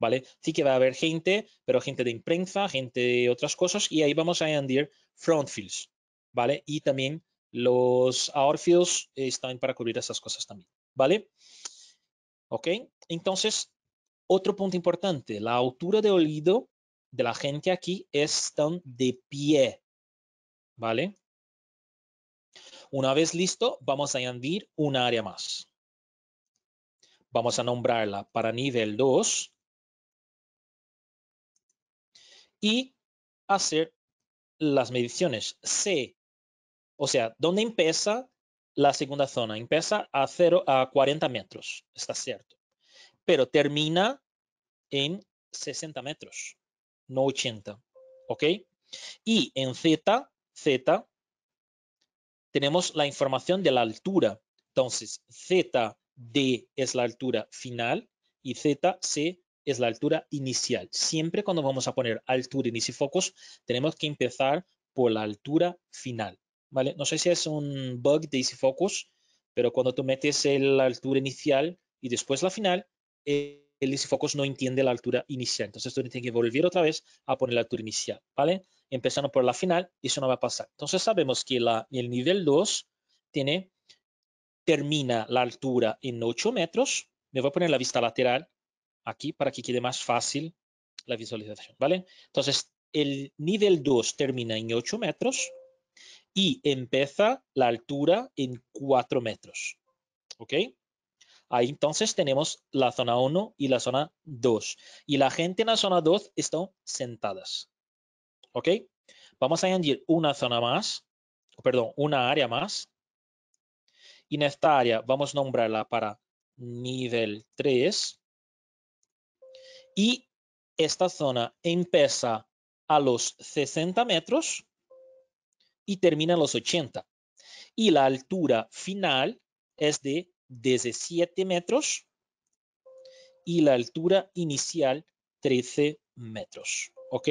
¿vale? Sí que va a haber gente, pero gente de imprensa, gente de otras cosas, y ahí vamos a añadir fields, ¿vale? Y también los outfields están para cubrir esas cosas también, ¿vale? ¿Ok? Entonces, otro punto importante, la altura de oído de la gente aquí es tan de pie, ¿vale? Una vez listo, vamos a añadir una área más. Vamos a nombrarla para nivel 2 y hacer las mediciones. C, o sea, ¿dónde empieza la segunda zona? Empieza a, 0, a 40 metros, está cierto, pero termina en 60 metros, no 80, ¿ok? Y en Z, Z tenemos la información de la altura. Entonces, ZD es la altura final y ZC es la altura inicial. Siempre cuando vamos a poner altura focus tenemos que empezar por la altura final. ¿vale? No sé si es un bug de focus pero cuando tú metes la altura inicial y después la final, el focus no entiende la altura inicial. Entonces, tú tienes que volver otra vez a poner la altura inicial. ¿vale? empezando por la final, eso no va a pasar. Entonces sabemos que el nivel 2 tiene, termina la altura en 8 metros. Me voy a poner la vista lateral aquí para que quede más fácil la visualización, ¿vale? Entonces, el nivel 2 termina en 8 metros y empieza la altura en 4 metros, ¿ok? Ahí entonces tenemos la zona 1 y la zona 2. Y la gente en la zona 2 están sentadas. ¿Ok? Vamos a añadir una zona más, perdón, una área más. Y en esta área vamos a nombrarla para nivel 3. Y esta zona empieza a los 60 metros y termina a los 80. Y la altura final es de 17 metros y la altura inicial 13 metros. ¿Ok?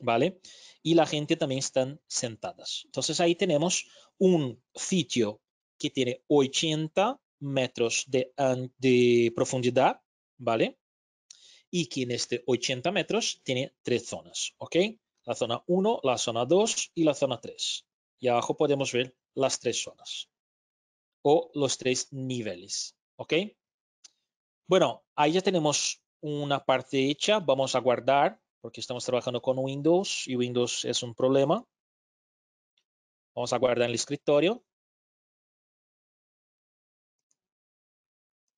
¿vale? Y la gente también están sentadas. Entonces ahí tenemos un sitio que tiene 80 metros de, de profundidad, ¿vale? Y que en este 80 metros tiene tres zonas, ¿ok? La zona 1, la zona 2 y la zona 3. Y abajo podemos ver las tres zonas o los tres niveles, ¿ok? Bueno, ahí ya tenemos una parte hecha, vamos a guardar porque estamos trabajando con Windows y Windows es un problema. Vamos a guardar en el escritorio.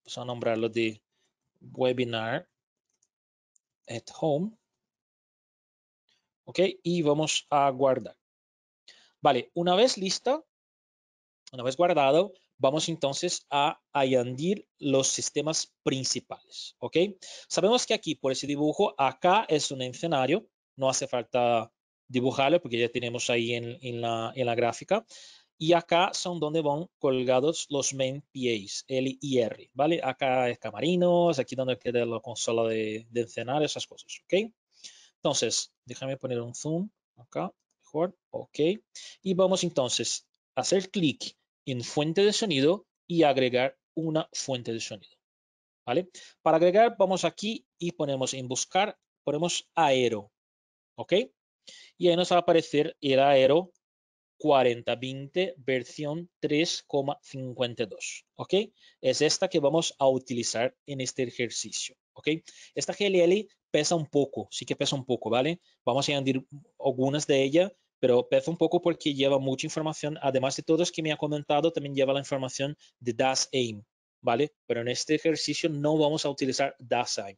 Vamos a nombrarlo de webinar at home. Ok, y vamos a guardar. Vale, una vez lista, una vez guardado, Vamos entonces a añadir los sistemas principales, ¿ok? Sabemos que aquí, por ese dibujo, acá es un escenario, no hace falta dibujarlo porque ya tenemos ahí en, la, gráfica. Y acá son donde van colgados los main PAs, L y R, ¿vale? Acá es camarinos, aquí donde queda la consola de, de escenario, esas cosas, ¿ok? Entonces, déjame poner un zoom acá, mejor, ok. Y vamos entonces a hacer clic en fuente de sonido y agregar una fuente de sonido. ¿Vale? Para agregar, vamos aquí y ponemos en buscar, ponemos aero. ¿Ok? Y ahí nos va a aparecer el aero 4020 versión 3,52. ¿Ok? Es esta que vamos a utilizar en este ejercicio. ¿Ok? Esta GLL pesa un poco, sí que pesa un poco, ¿vale? Vamos a añadir algunas de ellas pero pesa un poco porque lleva mucha información. Además de todos que me ha comentado, también lleva la información de das aim, ¿vale? Pero en este ejercicio no vamos a utilizar das aim,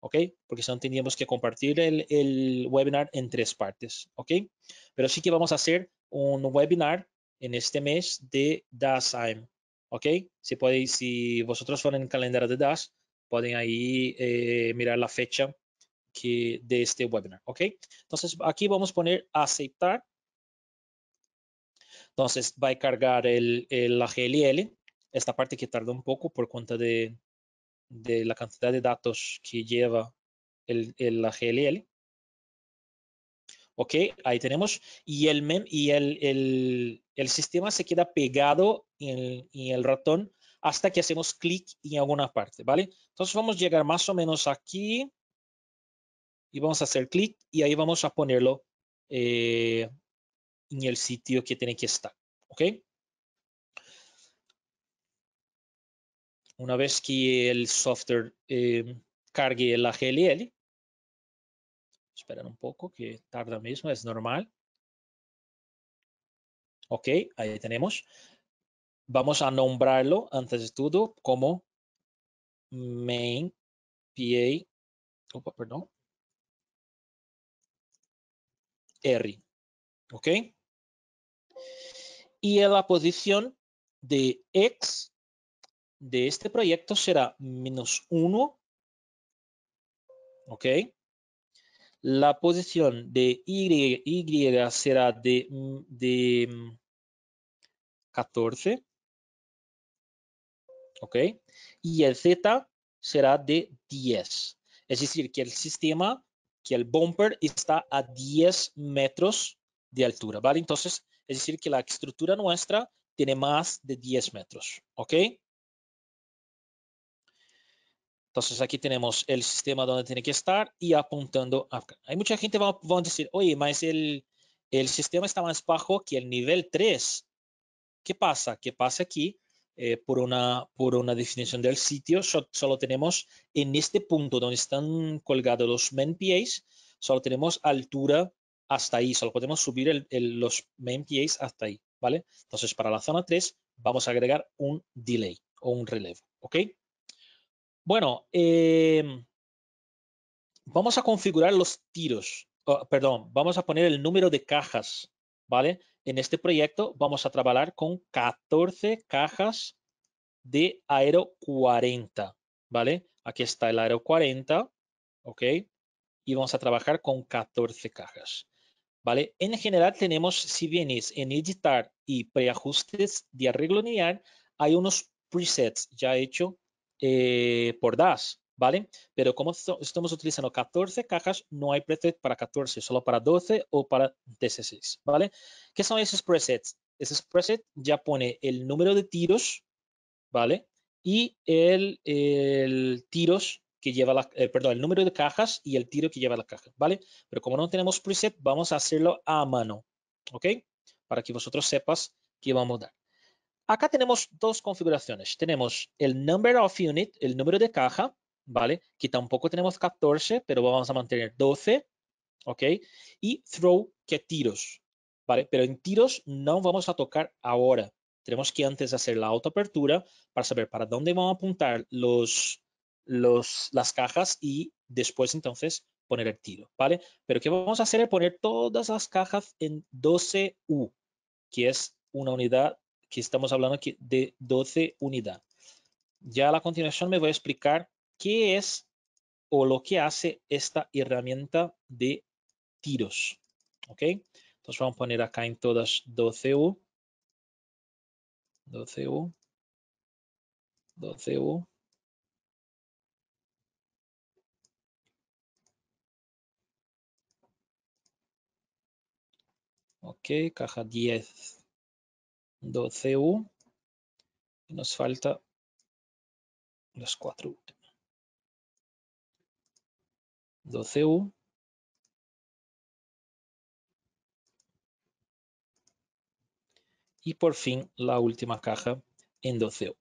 ¿ok? Porque si no teníamos que compartir el, webinar en tres partes, ¿ok? Pero sí que vamos a hacer un webinar en este mes de das aim, ¿ok? Si podéis, si vosotros van en el calendario de das, pueden ahí eh, mirar la fecha que de este webinar, ¿ok? Entonces aquí vamos a poner aceptar. Entonces va a cargar el, el, la GLL, esta parte que tarda un poco por cuenta de, de la cantidad de datos que lleva el, el, la GLL. Ok, ahí tenemos. Y el y el, el, sistema se queda pegado en, en, el ratón hasta que hacemos clic en alguna parte, ¿vale? Entonces vamos a llegar más o menos aquí y vamos a hacer clic y ahí vamos a ponerlo eh, en el sitio que tiene que estar. ¿Ok? Una vez que el software em, cargue la GLL, Esperen un poco que tarda mismo, es normal. Ok, ahí tenemos. Vamos a nombrarlo antes de todo como main PA, opa, perdón, R. ¿Ok? Y la posición de X de este proyecto será menos 1. ¿Ok? La posición de Y, será de, de 14. ¿Ok? Y el Z será de 10. Es decir, que el sistema que el bumper está a 10 metros de altura, ¿vale? Entonces, es decir, que la estructura nuestra tiene más de 10 metros, ¿ok? Entonces aquí tenemos el sistema donde tiene que estar y apuntando acá. Hay mucha gente va, va a decir, oye, más el, el sistema está más bajo que el nivel 3. ¿Qué pasa? ¿Qué pasa aquí? Eh, por, una, por una definición del sitio, solo tenemos en este punto donde están colgados los main PAs, solo tenemos altura hasta ahí, solo podemos subir los main PAs hasta ahí, ¿vale? Entonces, para la zona 3 vamos a agregar un delay o un relevo, ¿ok? Bueno, eh, vamos a configurar los tiros, perdón, vamos a poner el número de cajas, ¿vale? En este proyecto vamos a trabajar con 14 cajas de Aero 40, ¿vale? Aquí está el Aero 40, ¿ok? Y vamos a trabajar con 14 cajas, ¿vale? En general tenemos, si es en editar y preajustes de arreglo lineal, hay unos presets ya hecho eh, por DAS, ¿vale? Pero como estamos utilizando 14 cajas, no hay preset para 14, solo para 12 o para 16, ¿vale? ¿Qué son esos presets? Esos presets ya pone el número de tiros, ¿vale? Y el, tiros que lleva la, eh, perdón, el número de cajas y el tiro que lleva la caja, ¿vale? Pero como no tenemos preset, vamos a hacerlo a mano, ¿ok? Para que vosotros sepas qué vamos a dar. Acá tenemos dos configuraciones. Tenemos el number of unit, el número de caja, ¿vale? que tampoco tenemos 14, pero vamos a mantener 12, ¿ok? Y throw, que tiros, ¿vale? Pero en tiros no vamos a tocar ahora. Tenemos que antes hacer la autoapertura para saber para dónde van a apuntar los, los, las cajas y después entonces poner el tiro, ¿vale? Pero qué vamos a hacer es poner todas las cajas en 12U, que es una unidad que estamos hablando aquí de 12 unidad. Ya a la continuación me voy a explicar ¿Qué es o lo que hace esta herramienta de tiros? ¿Ok? Entonces vamos a poner acá en todas 12U. 12U. 12U. Ok, caja 10, 12U. nos falta los cuatro u 12U. Y por fin la última caja en 12U.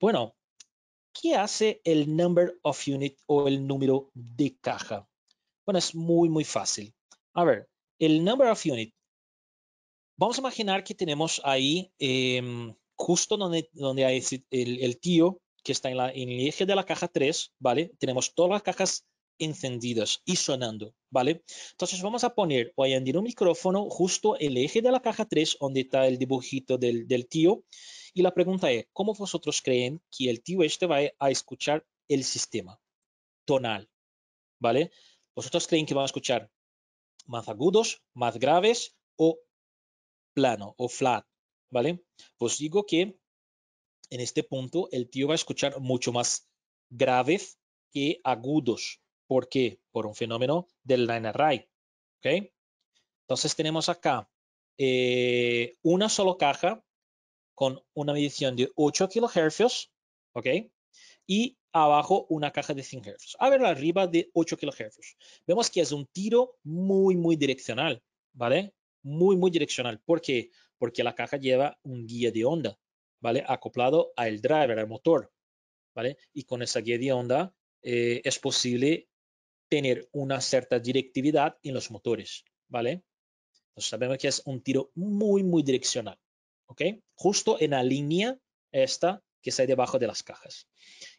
Bueno, ¿qué hace el number of unit o el número de caja? Bueno, es muy, muy fácil. A ver, el number of unit. Vamos a imaginar que tenemos ahí em, justo donde, donde hay el, tío que está en, la, en, el eje de la caja 3, ¿vale? Tenemos todas las cajas encendidas y sonando, ¿vale? Entonces vamos a poner o añadir un micrófono justo el eje de la caja 3, donde está el dibujito del, del tío. Y la pregunta es, ¿cómo vosotros creen que el tío este va a escuchar el sistema tonal? ¿Vale? ¿Vosotros creen que va a escuchar más agudos, más graves o plano o flat? ¿Vale? Pues digo que en este punto el tío va a escuchar mucho más graves que agudos, ¿Por qué? Por un fenómeno del line array. ¿Ok? Entonces tenemos acá eh, una sola caja con una medición de 8 kHz. ¿Ok? Y abajo una caja de 100 Hz. A ver, arriba de 8 kHz. Vemos que es un tiro muy, muy direccional. ¿Vale? Muy, muy direccional. ¿Por qué? Porque la caja lleva un guía de onda. ¿Vale? Acoplado al driver, al motor. ¿Vale? Y con esa guía de onda eh, es posible tener una cierta directividad en los motores, ¿vale? Entonces sabemos que es un tiro muy, muy direccional, ¿ok? Justo en la línea esta que está debajo de las cajas.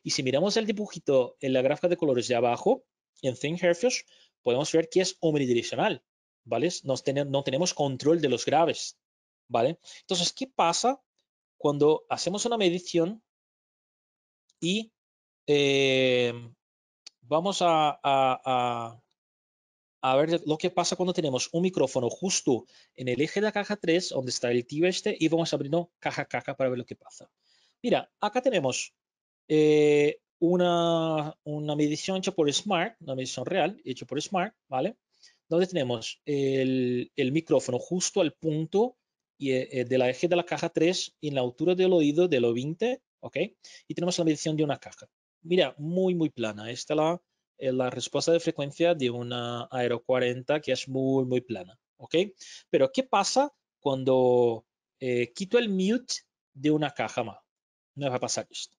Y si miramos el dibujito en la gráfica de colores de abajo, en Think Herfios, podemos ver que es omnidireccional, ¿vale? no tenemos control de los graves, ¿vale? Entonces, ¿qué pasa cuando hacemos una medición y eh, vamos a, a, a, ver lo que pasa cuando tenemos un micrófono justo en el eje de la caja 3, donde está el tío este, y vamos abriendo caja a caja para ver lo que pasa. Mira, acá tenemos eh, una, una, medición hecha por Smart, una medición real hecha por Smart, ¿vale? Donde tenemos el, el micrófono justo al punto y, eh, eh, de la eje de la caja 3 en la altura del oído del lo 20 ¿ok? Y tenemos la medición de una caja mira, muy, muy plana. Esta la, es eh, la respuesta de frecuencia de una Aero 40 que es muy, muy plana. ¿Ok? Pero, ¿qué pasa cuando eh, quito el mute de una caja más? No va a pasar esto.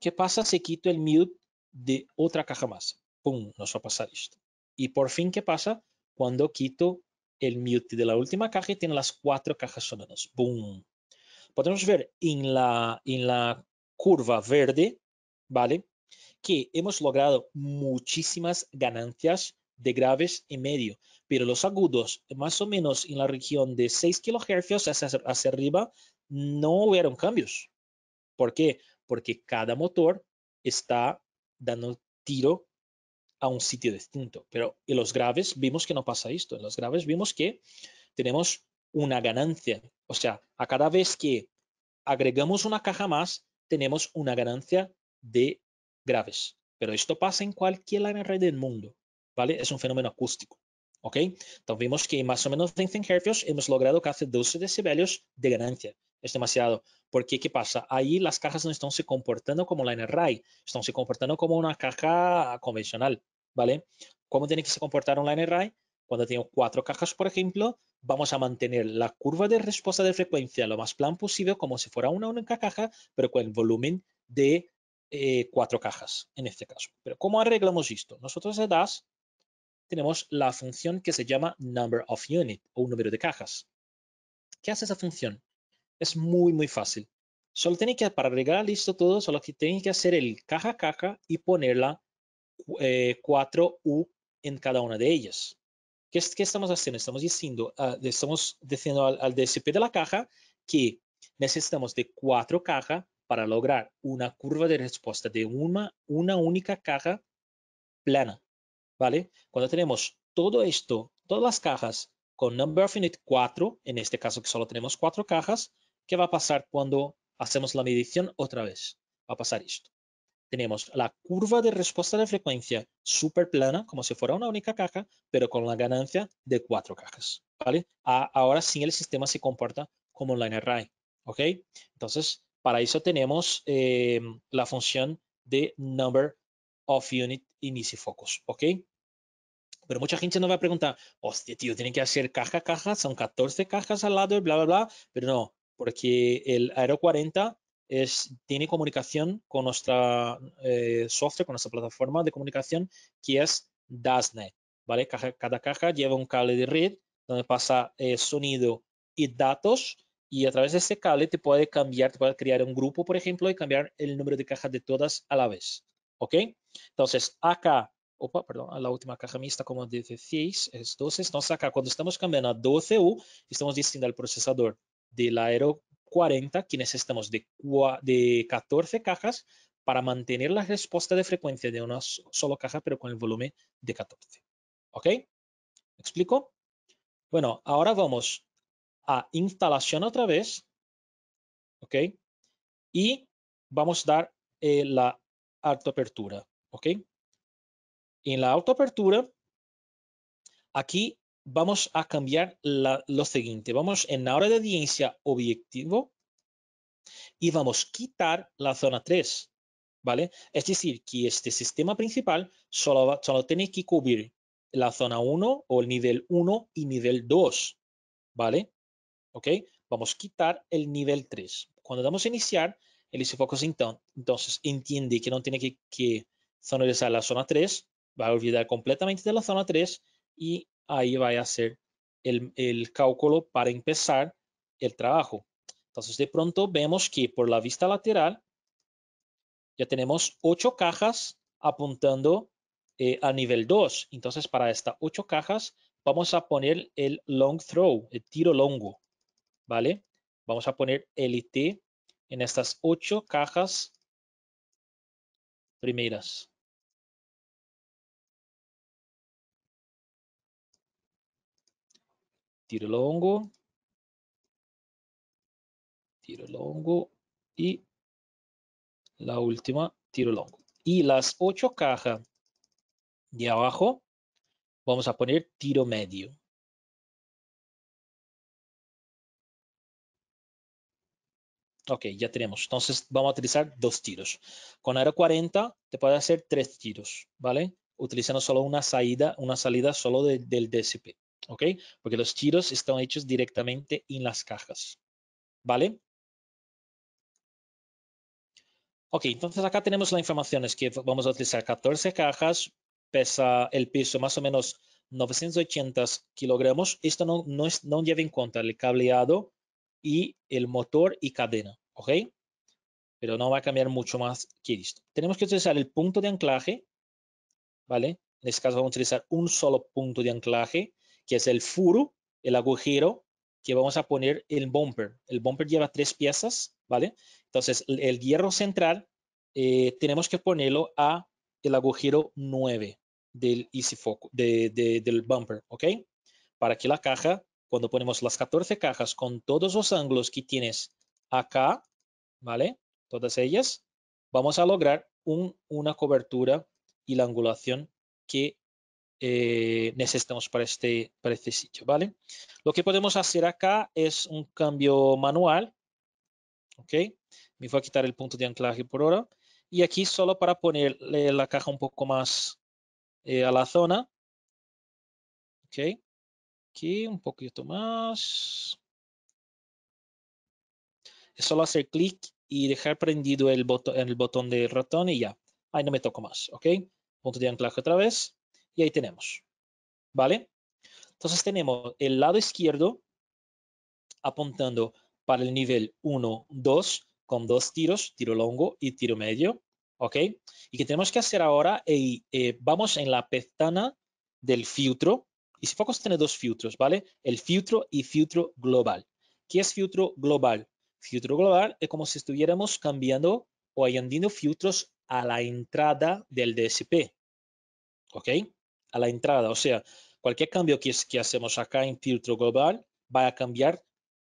¿Qué pasa si quito el mute de otra caja más? Pum, nos va a pasar esto. Y por fin, ¿qué pasa cuando quito el mute de la última caja y tiene las cuatro cajas sonoras? Boom. Podemos ver en la, en la curva verde, ¿vale? Que hemos logrado muchísimas ganancias de graves y medio, pero los agudos, más o menos en la región de 6 kHz hacia, hacia arriba, no hubieron cambios. ¿Por qué? Porque cada motor está dando tiro a un sitio distinto. Pero en los graves vimos que no pasa esto. En los graves vimos que tenemos una ganancia. O sea, a cada vez que agregamos una caja más, tenemos una ganancia de graves. Pero esto pasa en cualquier red del mundo, ¿vale? Es un fenómeno acústico, ¿ok? Entonces vimos que más o menos 20 hercios hemos logrado casi 12 decibelios de ganancia. Es demasiado. Porque, ¿qué pasa? Ahí las cajas no están se comportando como line array, están se comportando como una caja convencional, ¿vale? ¿Cómo tiene que se comportar un line array? Cuando tengo cuatro cajas, por ejemplo, vamos a mantener la curva de respuesta de frecuencia lo más plan posible, como si fuera una única caja, pero con el volumen de eh, cuatro cajas, en este caso. Pero ¿cómo arreglamos esto? Nosotros en DAS tenemos la función que se llama number of unit o número de cajas. ¿Qué hace esa función? Es muy, muy fácil. Solo tenéis que, para arreglar esto todo, solo que tenéis que hacer el caja caja y ponerla eh, 4U en cada una de ellas. ¿Qué, estamos haciendo? Estamos diciendo, ah, al, DSP de la caja que necesitamos de cuatro cajas para lograr una curva de respuesta de una, una única caja plana, ¿vale? Cuando tenemos todo esto, todas las cajas con number of unit 4, en este caso que solo tenemos cuatro cajas, ¿qué va a pasar cuando hacemos la medición otra vez? Va a pasar esto tenemos la curva de respuesta de frecuencia súper plana, como si fuera una única caja, pero con la ganancia de cuatro cajas, ¿vale? ahora sí el sistema se comporta como un line array, ¿ok? Entonces, para eso tenemos em, la función de number of unit inicio focus, ¿ok? Pero mucha gente nos va a preguntar, hostia, tío, tienen que hacer caja, caja, son 14 cajas al lado, bla, bla, bla. Pero no, porque el Aero 40 tiene comunicación con nuestra eh, software, con nuestra plataforma de comunicación, que es DASNet. ¿vale? cada caja lleva un cable de red donde pasa eh, sonido y datos y a través de ese cable te puede cambiar, te puede crear un grupo, por ejemplo, y cambiar el número de cajas de todas a la vez. ¿Ok? Entonces, acá, opa, perdón, la última caja mixta como 16, es 12. Entonces, acá, cuando estamos cambiando a 12U, estamos diciendo al procesador del, aero, 40, quienes estamos de, 14 cajas, para mantener la respuesta de frecuencia de una sola caja, pero con el volumen de 14. ¿Ok? ¿Me explico? Bueno, ahora vamos a instalación otra vez. ¿Ok? Y vamos a dar eh, la autoapertura. ¿Ok? En la autoapertura, aquí vamos a cambiar lo siguiente. Vamos en la hora de audiencia objetivo y vamos a quitar la zona 3, ¿vale? Es decir, que este sistema principal solo, solo tiene que cubrir la zona 1 o el nivel 1 y nivel 2, ¿vale? ¿Ok? Vamos a quitar el nivel 3. Cuando damos a iniciar, el Isofocus entonces entiende que no tiene que, que esa la zona 3, va a olvidar completamente de la zona 3 y ahí va a ser el, cálculo para empezar el trabajo. Entonces, de pronto vemos que por la vista lateral ya tenemos ocho cajas apuntando eh, a nivel 2. Entonces, para estas ocho cajas vamos a poner el long throw, el tiro longo, ¿vale? Vamos a poner el IT en estas ocho cajas primeras. tiro longo, tiro longo y la última, tiro longo. Y las ocho cajas de abajo vamos a poner tiro medio. Ok, ya tenemos. Entonces vamos a utilizar dos tiros. Con Aero 40 te puede hacer tres tiros, ¿vale? Utilizando solo una salida, una salida solo del DSP. ¿ok? Porque los tiros están hechos directamente en las cajas, ¿vale? Ok, entonces acá tenemos la información, es que vamos a utilizar 14 cajas, pesa el peso más o menos 980 kilogramos. Esto no, no, no lleva en cuenta el cableado y el motor y cadena, ¿ok? Pero no va a cambiar mucho más que esto. Tenemos que utilizar el punto de anclaje, ¿vale? En este caso vamos a utilizar un solo punto de anclaje que es el furo, el agujero que vamos a poner el bumper. El bumper lleva tres piezas, ¿vale? Entonces, el, hierro central eh, tenemos que ponerlo a el agujero 9 del Easy del bumper, ¿ok? Para que la caja, cuando ponemos las 14 cajas con todos los ángulos que tienes acá, ¿vale? Todas ellas, vamos a lograr una cobertura y la angulación que eh, necesitamos para este, para este sitio, ¿vale? Lo que podemos hacer acá es un cambio manual, ¿ok? Me voy a quitar el punto de anclaje por ahora. Y aquí solo para ponerle la caja un poco más eh, a la zona, ¿ok? Aquí un poquito más. Es solo hacer clic y dejar prendido el botón, el botón del ratón y ya. Ahí no me toco más, ¿ok? Punto de anclaje otra vez y ahí tenemos, ¿vale? Entonces tenemos el lado izquierdo apuntando para el nivel 1, 2, con dos tiros, tiro longo y tiro medio, ¿ok? Y que tenemos que hacer ahora, eh, vamos en la pestaña del filtro, y si Focus tiene dos filtros, ¿vale? El filtro y filtro global. ¿Qué es filtro global? Filtro global es como si estuviéramos cambiando o añadiendo filtros a la entrada del DSP, ¿ok? a la entrada. O sea, cualquier cambio que, que hacemos acá en filtro global va a cambiar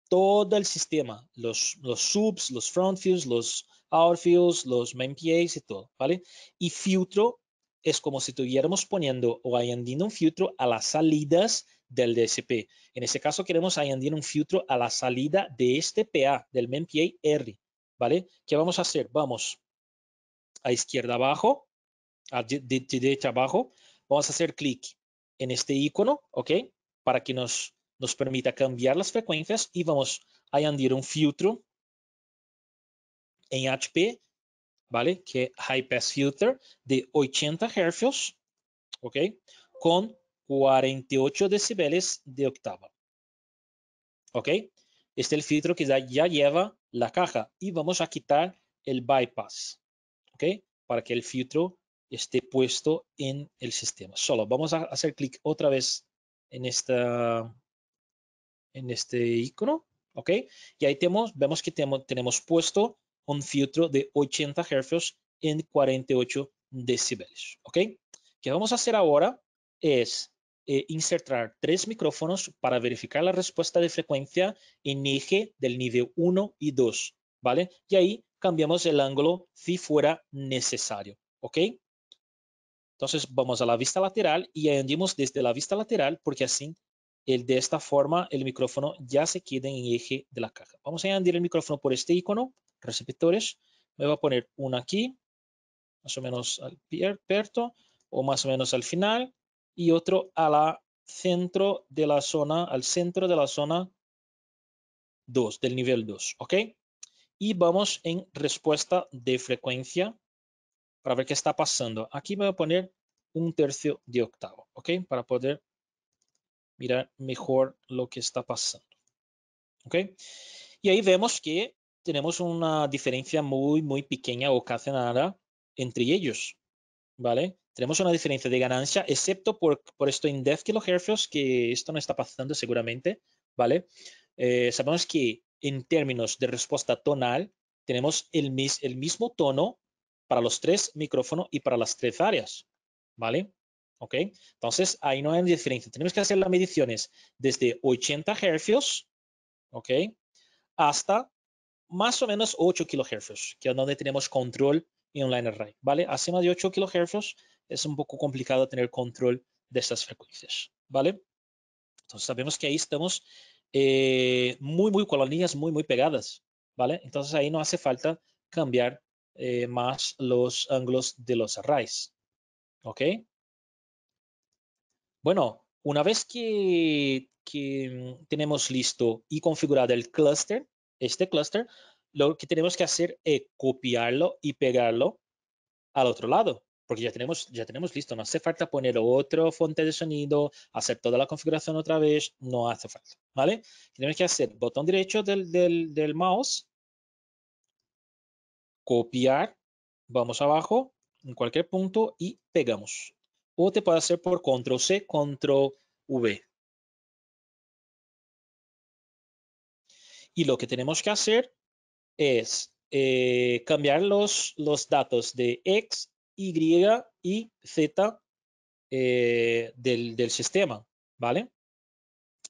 todo el sistema, los, los subs, los front fields, los out los main PAs y todo, ¿vale? Y filtro es como si estuviéramos poniendo o añadiendo un filtro a las salidas del DSP. En este caso queremos añadir un filtro a la salida de este PA, del main PA R, ¿vale? ¿Qué vamos a hacer? Vamos a izquierda abajo, a derecha abajo, Vamos a hacer clic en este icono, ¿ok? Para que nos, nos permita cambiar las frecuencias y vamos a añadir un filtro en HP, ¿vale? Que High Pass Filter de 80 Hz, ¿ok? Con 48 decibeles de octava, ¿ok? Este es el filtro que ya, ya lleva la caja y vamos a quitar el bypass, ¿ok? Para que el filtro esté puesto en el sistema. Solo vamos a hacer clic otra vez en, esta, en este icono, ¿ok? Y ahí tenemos, vemos que tenemos, puesto un filtro de 80 Hz en 48 decibeles, ¿ok? ¿Qué vamos a hacer ahora? Es eh, insertar tres micrófonos para verificar la respuesta de frecuencia en eje del nivel 1 y 2, ¿vale? Y ahí cambiamos el ángulo si fuera necesario, ¿ok? Entonces vamos a la vista lateral y añadimos desde la vista lateral porque así el, de esta forma el micrófono ya se queda en eje de la caja. Vamos a añadir el micrófono por este icono, receptores. Me voy a poner uno aquí, más o menos al perto o más o menos al final y otro a la centro de la zona, al centro de la zona 2, del nivel 2, ¿ok? Y vamos en respuesta de frecuencia para ver qué está pasando. Aquí me voy a poner un tercio de octavo, ¿ok? Para poder mirar mejor lo que está pasando, ¿ok? Y ahí vemos que tenemos una diferencia muy, muy pequeña o casi nada entre ellos, ¿vale? Tenemos una diferencia de ganancia, excepto por, por esto en 10 kilohercios, que esto no está pasando seguramente, ¿vale? Eh, sabemos que en términos de respuesta tonal, tenemos el, el mismo tono para los tres micrófonos y para las tres áreas, ¿vale? ¿Ok? Entonces, ahí no hay diferencia. Tenemos que hacer las mediciones desde 80 Hz, ¿ok? Hasta más o menos 8 kHz, que es donde tenemos control en un line array, ¿vale? Acima de 8 kHz es un poco complicado tener control de estas frecuencias, ¿vale? Entonces, sabemos que ahí estamos eh, muy, muy, muy líneas muy, muy pegadas, ¿vale? Entonces, ahí no hace falta cambiar eh, más los ángulos de los arrays. ¿Ok? Bueno, una vez que, mm, tenemos listo y configurado el cluster, este cluster, lo que tenemos que hacer es copiarlo y pegarlo al otro lado, porque ya tenemos, ya tenemos listo. No hace falta poner otro fuente de sonido, hacer toda la configuración otra vez, no hace falta, ¿vale? Tenemos que hacer botón derecho del, del, del mouse, copiar, vamos abajo, en cualquier punto y pegamos. O te puede hacer por control C, control V. Y lo que tenemos que hacer es eh, cambiar los, datos de X, Y y Z eh, del, del, sistema, ¿vale?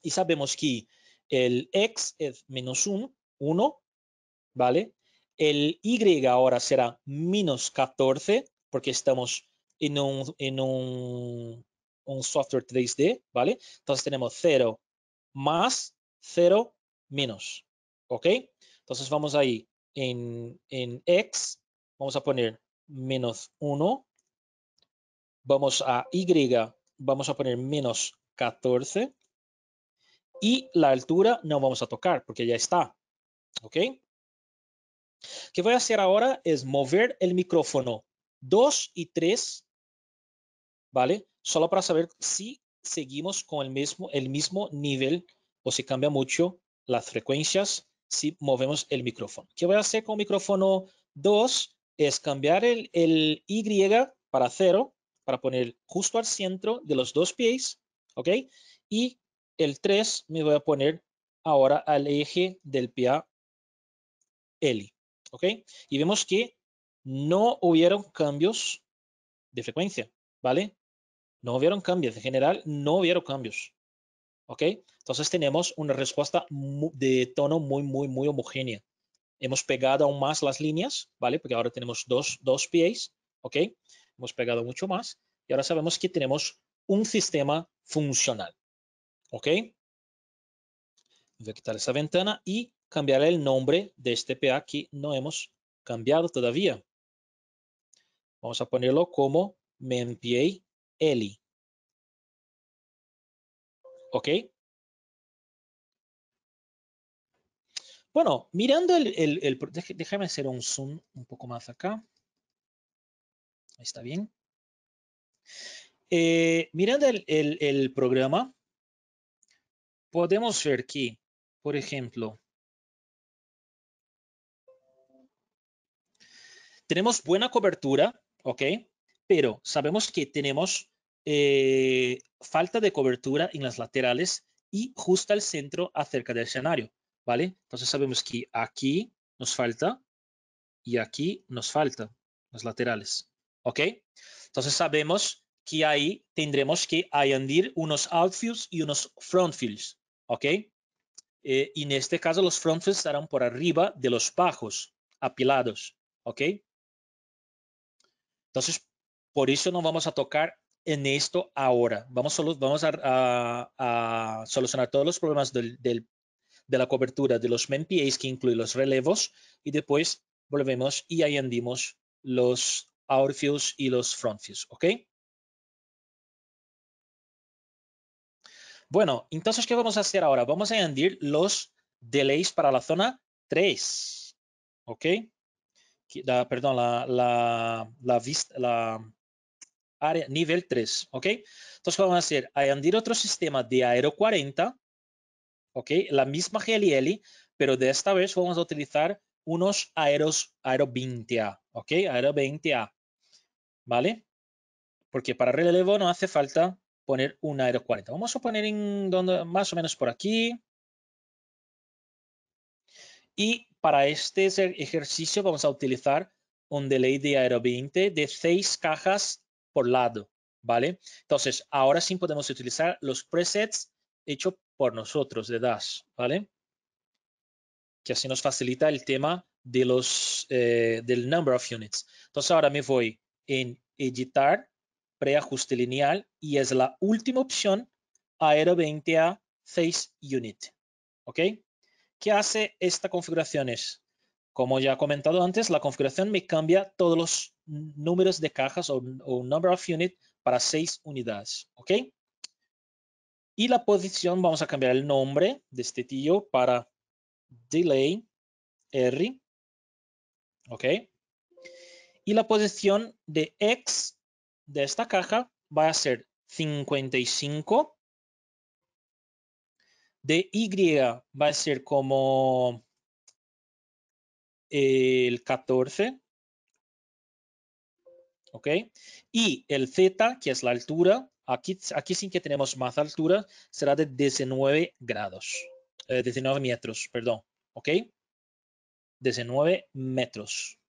Y sabemos que el X es menos 1, 1, ¿vale? El y ahora será menos 14 porque estamos en un, en un, un software 3D, ¿vale? Entonces tenemos 0 más 0 menos, ¿ok? Entonces vamos ahí en, en x, vamos a poner menos 1, vamos a y, vamos a poner menos 14 y la altura no vamos a tocar porque ya está, ¿ok? que voy a hacer ahora es mover el micrófono 2 y 3, ¿vale? Solo para saber si seguimos con el mismo, el mismo nivel o si cambia mucho las frecuencias si movemos el micrófono. ¿Qué voy a hacer con el micrófono 2? Es cambiar el, el Y para 0, para poner justo al centro de los dos pies, ¿ok? Y el 3 me voy a poner ahora al eje del pie L. ¿Ok? Y vemos que no hubieron cambios de frecuencia, ¿vale? No hubieron cambios. En general, no hubieron cambios. ¿Ok? Entonces tenemos una respuesta de tono muy, muy, muy homogénea. Hemos pegado aún más las líneas, ¿vale? Porque ahora tenemos dos, dos pies, ¿ok? Hemos pegado mucho más y ahora sabemos que tenemos un sistema funcional, ¿ok? Voy a quitar esa ventana y cambiar el nombre de este PA que no hemos cambiado todavía. Vamos a ponerlo como MemPA Eli. ¿Ok? Bueno, mirando el, Déjame hacer un zoom un poco más acá. Ahí está bien. Eh, mirando el programa, podemos ver que, por ejemplo, Tenemos buena cobertura, ¿ok? Pero sabemos que tenemos eh, falta de cobertura en las laterales y justo al centro acerca del escenario, ¿vale? Entonces sabemos que aquí nos falta y aquí nos falta las laterales, ¿ok? Entonces sabemos que ahí tendremos que añadir unos outfields y unos frontfields, ¿ok? y eh, en este caso los frontfields estarán por arriba de los bajos, apilados, ¿ok? Entonces, por eso no vamos a tocar en esto ahora. Vamos, vamos a, solucionar todos los problemas de la cobertura de los MPA's que incluye los relevos y después volvemos y añadimos los outfields y los frontfields, ¿ok? Bueno, entonces, ¿qué vamos a hacer ahora? Vamos a añadir los delays para la zona 3, ¿ok? perdón, la, vista, la área nivel 3, ¿ok? Entonces, vamos a hacer? Añadir otro sistema de Aero 40, ¿ok? La misma GLI, pero de esta vez vamos a utilizar unos aeros Aero 20A, ¿ok? Aero 20A, ¿vale? Porque para relevo no hace falta poner un Aero 40. Vamos a poner en donde, más o menos por aquí, y para este ejercicio vamos a utilizar un delay de aero 20 de 6 cajas por lado, ¿vale? Entonces, ahora sí podemos utilizar los presets hechos por nosotros de das ¿vale? Que así nos facilita el tema de los, eh, del number of units. Entonces, ahora me voy en editar, preajuste lineal y es la última opción, aero 20 a 6 unit, ¿ok? ¿Qué hace esta configuración? Es, como ya he comentado antes, la configuración me cambia todos los números de cajas o, number of unit para seis unidades. ¿Ok? Y la posición, vamos a cambiar el nombre de este tío para delay R. ¿Ok? Y la posición de X de esta caja va a ser 55 de Y va a ser como el 14. ¿Ok? Y el Z, que es la altura, aquí, aquí sí que tenemos más altura, será de 19 grados. 19 eh, metros, perdón. ¿Ok? 19 metros.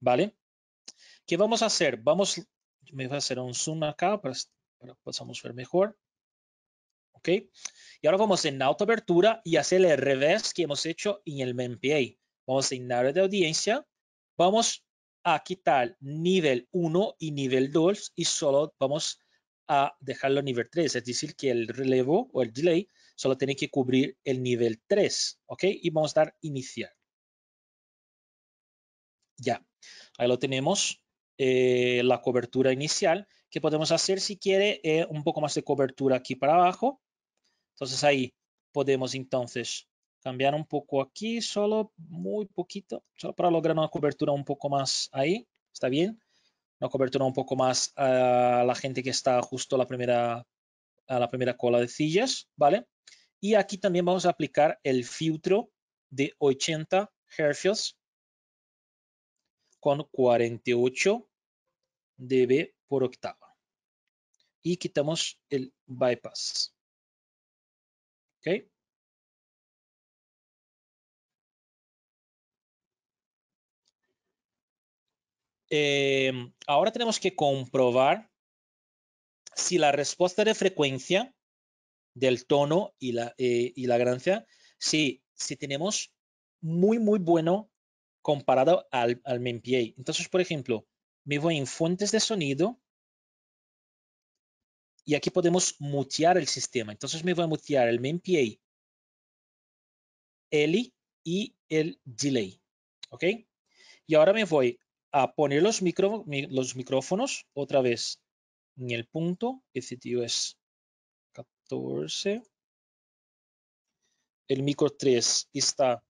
¿Vale? ¿Qué vamos a hacer? Vamos, me voy a hacer un zoom acá para, que podamos ver mejor. Y ahora vamos en autoabertura y hacer el revés que hemos hecho en el MPA. Vamos en área de audiencia, vamos a quitar nivel 1 y nivel 2 y solo vamos a dejarlo nivel 3, es decir, que el relevo o el delay solo tiene que cubrir el nivel 3, ¿ok? Y vamos a dar iniciar. Ya, ahí lo tenemos, eh, la cobertura inicial, que podemos hacer si quiere eh, un poco más de cobertura aquí para abajo, entonces ahí podemos entonces cambiar un poco aquí, solo muy poquito, solo para lograr una cobertura un poco más ahí, ¿está bien? Una cobertura un poco más a la gente que está justo a la primera, a la primera cola de sillas, ¿vale? Y aquí también vamos a aplicar el filtro de 80 Hz con 48 dB por octava. Y quitamos el bypass. Em, ahora tenemos que comprobar si la respuesta de frecuencia del tono y la, eh, y la ganancia, si, si tenemos muy, muy bueno comparado al, al MPA. Entonces, por ejemplo, me voy en fuentes de sonido y aquí podemos mutear el sistema. Entonces me voy a mutear el MemPA, ELI y el delay. ¿Ok? Y ahora me voy a poner los, los micrófonos otra vez en el punto. El sitio este es 14. El micro 3 está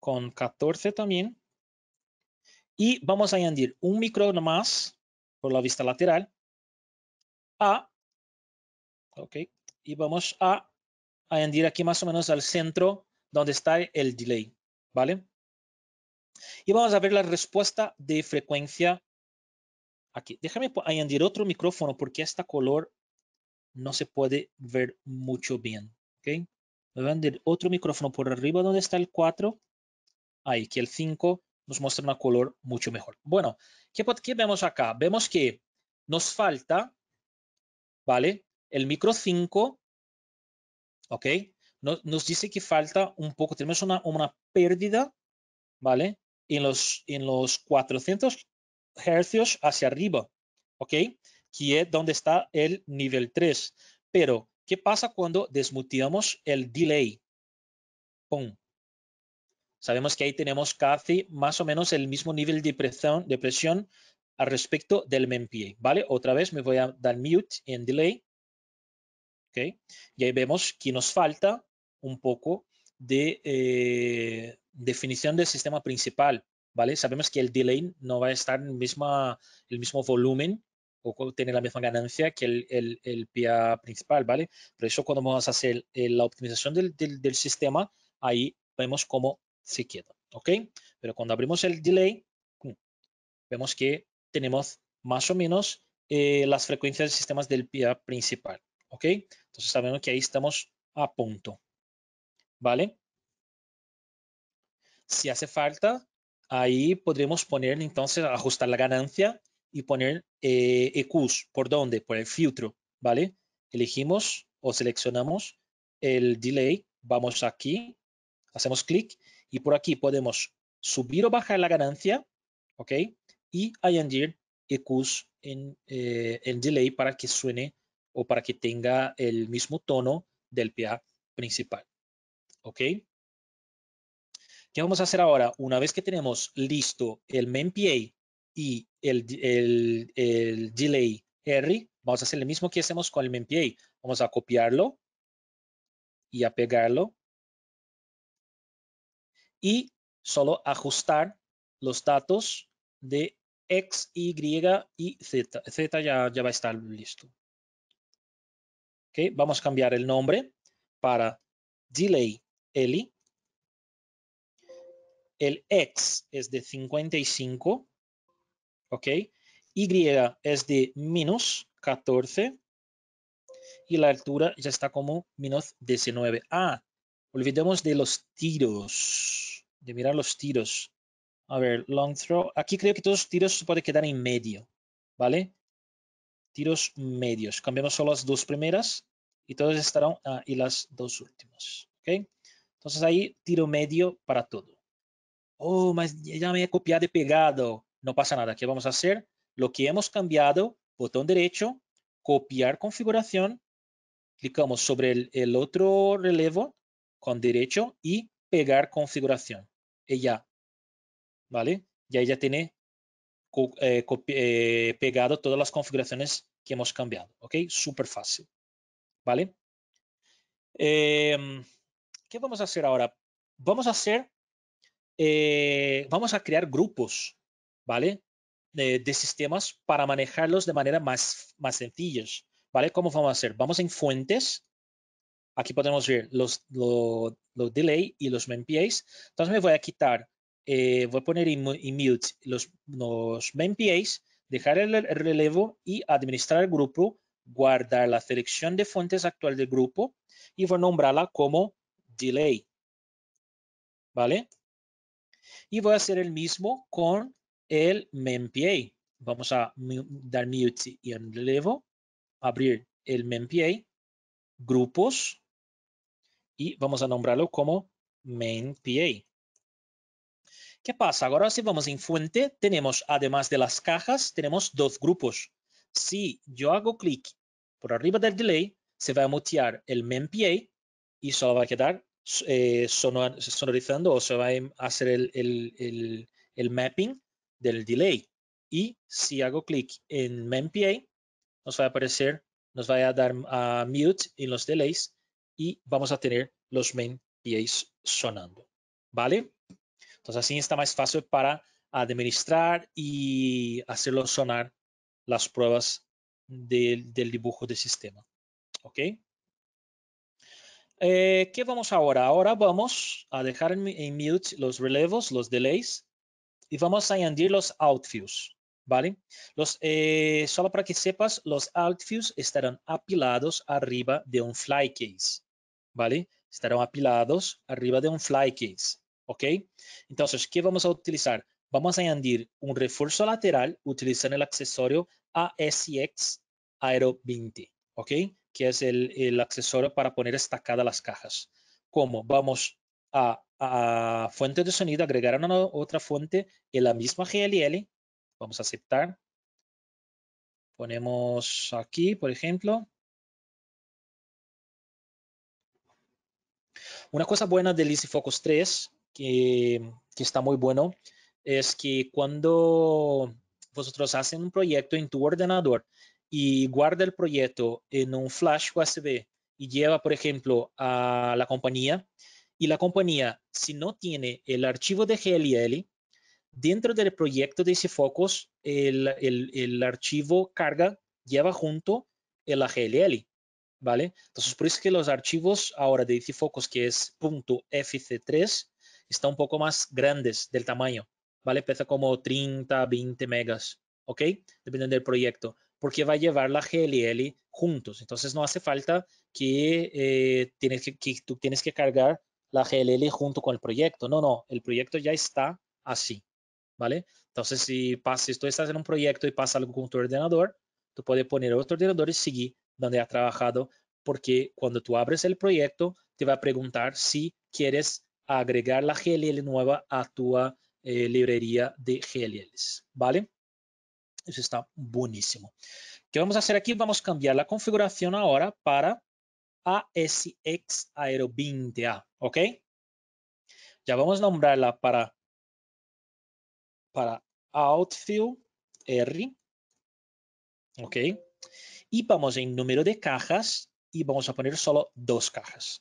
con 14 también. Y vamos a añadir un micro más por la vista lateral a, ok, y vamos a añadir aquí más o menos al centro donde está el delay, ¿vale? Y vamos a ver la respuesta de frecuencia aquí. Déjame añadir otro micrófono porque esta color no se puede ver mucho bien, ¿ok? Voy a añadir otro micrófono por arriba donde está el 4. Ahí, que el 5 nos muestra un color mucho mejor. Bueno, ¿qué, ¿qué vemos acá? Vemos que nos falta ¿vale? El micro 5, ¿ok? Nos, nos dice que falta un poco, tenemos una, una pérdida, ¿vale? En los, en los 400 hercios hacia arriba, ¿ok? Que es donde está el nivel 3. Pero, ¿qué pasa cuando desmuteamos el delay? Sabemos que ahí tenemos casi más o menos el mismo nivel de presión, de presión respecto del pie ¿vale? Otra vez me voy a dar mute en delay, ¿ok? Y ahí vemos que nos falta un poco de eh, definición del sistema principal, ¿vale? Sabemos que el delay no va a estar en misma, el mismo volumen o tener la misma ganancia que el, el, principal, ¿vale? Por eso cuando vamos a hacer eh, la optimización del, del sistema, ahí vemos cómo se queda, ¿ok? Pero cuando abrimos el delay, mm, vemos que tenemos más o menos eh, las frecuencias de sistemas del PIA principal. ¿Ok? Entonces sabemos que ahí estamos a punto. ¿Vale? Si hace falta, ahí podremos poner entonces, ajustar la ganancia y poner eh, EQs. ¿Por dónde? Por el filtro. ¿Vale? Elegimos o seleccionamos el delay. Vamos aquí, hacemos clic y por aquí podemos subir o bajar la ganancia. ¿Ok? y añadir EQs en, el eh, delay para que suene o para que tenga el mismo tono del PA principal. ¿Ok? ¿Qué vamos a hacer ahora? Una vez que tenemos listo el main PA y el, delay R, vamos a hacer lo mismo que hacemos con el main PA. Vamos a copiarlo y a pegarlo y solo ajustar los datos de X, Y y Z. Z ya, ya va a estar listo. ok vamos a cambiar el nombre para delay Eli. El X es de 55, ¿ok? Y es de menos 14 y la altura ya está como menos 19. Ah, olvidemos de los tiros, de mirar los tiros. A ver, long throw. Aquí creo que todos los tiros se pueden quedar en medio, ¿vale? Tiros medios. Cambiamos solo las dos primeras y todos estarán ah, y las dos últimas, ¿ok? Entonces ahí tiro medio para todo. Oh, mas ya me he copiado y pegado. No pasa nada. ¿Qué vamos a hacer? Lo que hemos cambiado, botón derecho, copiar configuración, clicamos sobre el, otro relevo con derecho y pegar configuración. Y ya ¿vale? Y ahí ya tiene eh, eh, pegado todas las configuraciones que hemos cambiado, ¿ok? Súper fácil, ¿vale? Em, ¿Qué vamos a hacer ahora? Vamos a hacer, eh, vamos a crear grupos, ¿vale? De, sistemas para manejarlos de manera más, más sencilla, ¿vale? ¿Cómo vamos a hacer? Vamos en fuentes, aquí podemos ver los, delay y los MPAs, entonces me voy a quitar eh, voy a poner en mute los, los main PAs, dejar el relevo y administrar el grupo, guardar la selección de fuentes actual del grupo y voy a nombrarla como delay. ¿Vale? Y voy a hacer el mismo con el PA. Vamos a dar mute y en relevo, abrir el PA, grupos y vamos a nombrarlo como main PA. ¿Qué pasa? Ahora si vamos en fuente, tenemos, además de las cajas, tenemos dos grupos. Si yo hago clic por arriba del delay, se va a mutear el PA y solo va a quedar eh, sonorizando o se va a em, hacer el, mapping del delay. Y si hago clic en PA, nos va a aparecer, nos va a dar a mute en los delays y vamos a tener los main PA sonando. ¿Vale? Entonces así está más fácil para administrar y hacerlo sonar las pruebas del dibujo del sistema. ¿Ok? Eh, ¿Qué vamos ahora? Ahora vamos a dejar en, mute los relevos, los delays, y vamos a añadir los outviews. ¿vale? Eh, solo para que sepas, los outviews estarán apilados arriba de un flycase. ¿vale? Estarán apilados arriba de un flycase. ¿ok? Entonces, ¿qué vamos a utilizar? Vamos a añadir un refuerzo lateral utilizando el accesorio ASX Aero 20, ¿ok? Que es el, accesorio para poner estacadas las cajas. ¿Cómo? Vamos a, a, fuente de sonido, agregar una otra fuente en la misma GLL. Vamos a aceptar. Ponemos aquí, por ejemplo, Una cosa buena del Easy Focus 3 que, está muy bueno es que cuando vosotros hacen un proyecto en tu ordenador y guarda el proyecto en un flash USB y lleva, por ejemplo, a la compañía, y la compañía, si no tiene el archivo de GLL, dentro del proyecto de Cifocus, el, el, archivo carga lleva junto el GLL, ¿vale? Entonces, por eso que los archivos ahora de Cifocus, que es .fc3, está un poco más grandes del tamaño, ¿vale? Pesa como 30, 20 megas, ¿ok? Dependiendo del proyecto, porque va a llevar la GLL juntos. Entonces no hace falta que, eh, tienes que, tú tienes que cargar la GLL junto con el proyecto. No, no, el proyecto ya está así, ¿vale? Entonces, si, si tú estás en un proyecto y pasa algo con tu ordenador, tú puedes poner otro ordenador y seguir donde ha trabajado, porque cuando tú abres el proyecto, te va a preguntar si quieres agregar la GLL nueva a tu eh, librería de GLLs, ¿vale? Eso está buenísimo. ¿Qué vamos a hacer aquí? Vamos a cambiar la configuración ahora para ASX Aero 20A, ¿ok? Ya vamos a nombrarla para, para Outfield R, ¿ok? Y vamos en número de cajas y vamos a poner solo dos cajas,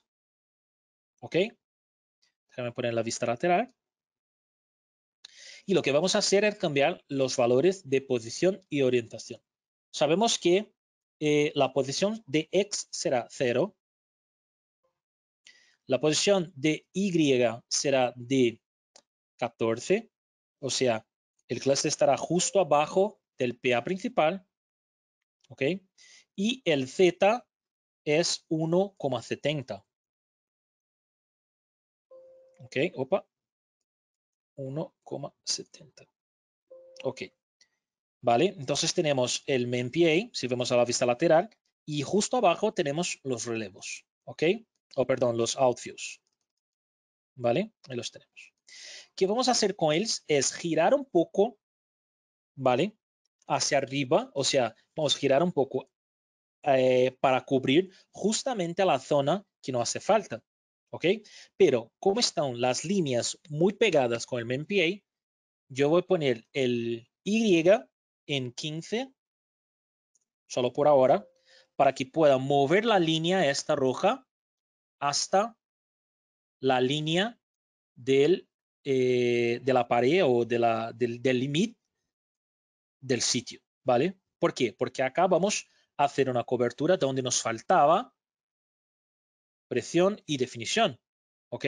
¿ok? Déjame poner la vista lateral. Y lo que vamos a hacer es cambiar los valores de posición y orientación. Sabemos que eh, la posición de X será 0. La posición de Y será de 14. O sea, el cluster estará justo abajo del PA principal. Y el Z es 1,70. Ok, opa. 1,70. Ok. Vale, entonces tenemos el main PA, si vemos a la vista lateral, y justo abajo tenemos los relevos, ¿ok? O perdón, los outviews. ¿Vale? Ahí los tenemos. ¿Qué vamos a hacer con ellos? Es girar un poco, ¿vale? Hacia arriba, o sea, vamos a girar un poco eh, para cubrir justamente la zona que no hace falta, pero como están las líneas muy pegadas con el MPA, yo voy a poner el Y en 15, solo por ahora, para que pueda mover la línea esta roja hasta la línea del, eh, de la pared o de la, del límite del, sitio, ¿vale? ¿Por qué? Porque acá vamos a hacer una cobertura donde nos faltaba presión y definición. ¿Ok?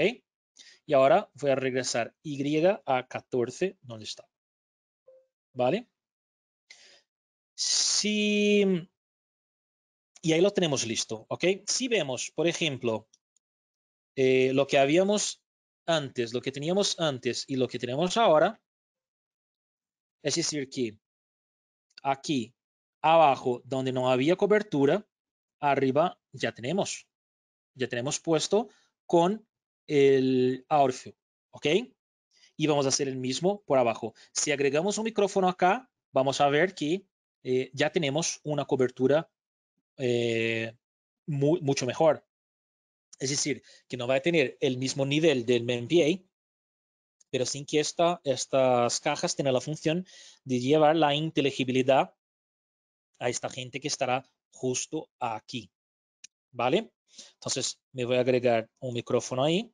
Y ahora voy a regresar Y a 14, donde está. ¿Vale? Si... Y ahí lo tenemos listo, ¿ok? Si vemos, por ejemplo, eh, lo que habíamos antes, lo que teníamos antes y lo que tenemos ahora, es decir que aquí, abajo, donde no había cobertura, arriba ya tenemos, ya tenemos puesto con el Aurfio, ¿ok? Y vamos a hacer el mismo por abajo. Si agregamos un micrófono acá, vamos a ver que eh, ya tenemos una cobertura eh, mucho mejor. Es decir, que no va a tener el mismo nivel del MEN-PA, pero sin que estas cajas tengan la función de llevar la inteligibilidad a esta gente que estará justo aquí. ¿Vale? Entonces, me voy a agregar un micrófono ahí,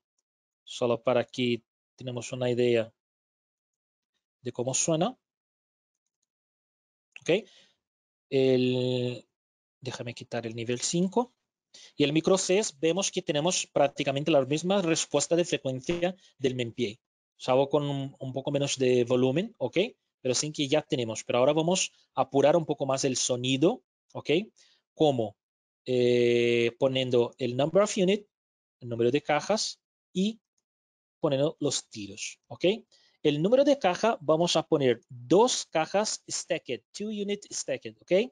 solo para que tenemos una idea de cómo suena. ¿Ok? déjame quitar el nivel 5. Y el micro CES vemos que tenemos prácticamente la misma respuesta de frecuencia del MEMPIE, salvo con un, un, poco menos de volumen, ¿ok? Pero sin que ya tenemos. Pero ahora vamos a apurar un poco más el sonido, ¿ok? Como eh, poniendo el number of unit, el número de cajas y poniendo los tiros, ¿ok? El número de caja, vamos a poner dos cajas stacked, two unit stacked, ¿ok?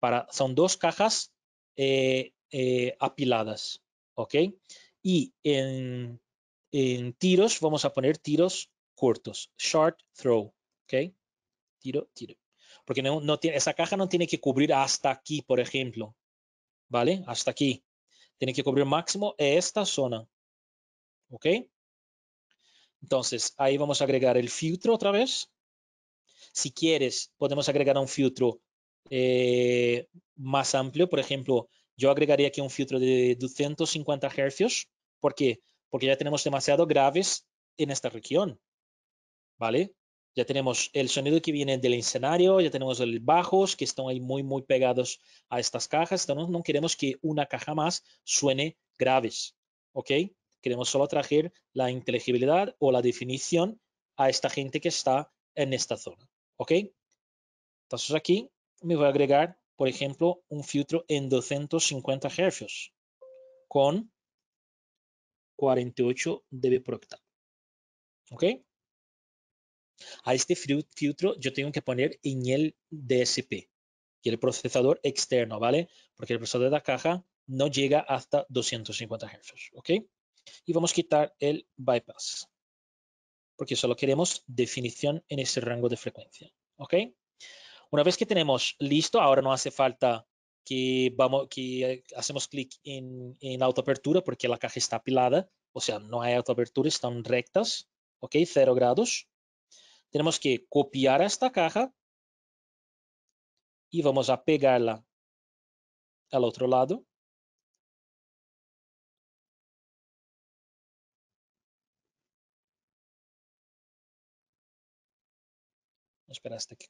Para, son dos cajas eh, eh, apiladas, ¿ok? Y en, tiros vamos a poner tiros cortos, short throw, ¿ok? Tiro, tiro. Porque esa caja no tiene que cubrir hasta aquí, por ejemplo. ¿vale? Hasta aquí. Tiene que cubrir máximo esta zona, ¿ok? Entonces, ahí vamos a agregar el filtro otra vez. Si quieres, podemos agregar un filtro eh, más amplio. Por ejemplo, yo agregaría aquí un filtro de 250 Hz. ¿Por Porque ya tenemos demasiado graves en esta región, ¿vale? Ya tenemos el sonido que viene del escenario, ya tenemos los bajos que están ahí muy, muy pegados a estas cajas. Entonces, no queremos que una caja más suene graves, ¿ok? Queremos solo traer la inteligibilidad o la definición a esta gente que está en esta zona, ¿ok? Entonces, aquí me voy a agregar, por ejemplo, un filtro en 250 Hz con 48 dB por octavo, ¿ok? A este filtro yo tengo que poner en el DSP, y el procesador externo, ¿vale? Porque el procesador de la caja no llega hasta 250 Hz, ¿ok? Y vamos a quitar el bypass, porque solo queremos definición en ese rango de frecuencia, ¿ok? Una vez que tenemos listo, ahora no hace falta que, vamos, que hacemos clic en, en autoapertura porque la caja está apilada, o sea, no hay autoapertura, están rectas, ¿ok? Cero grados tenemos que copiar esta caja y vamos a pegarla al otro lado. Espera hasta que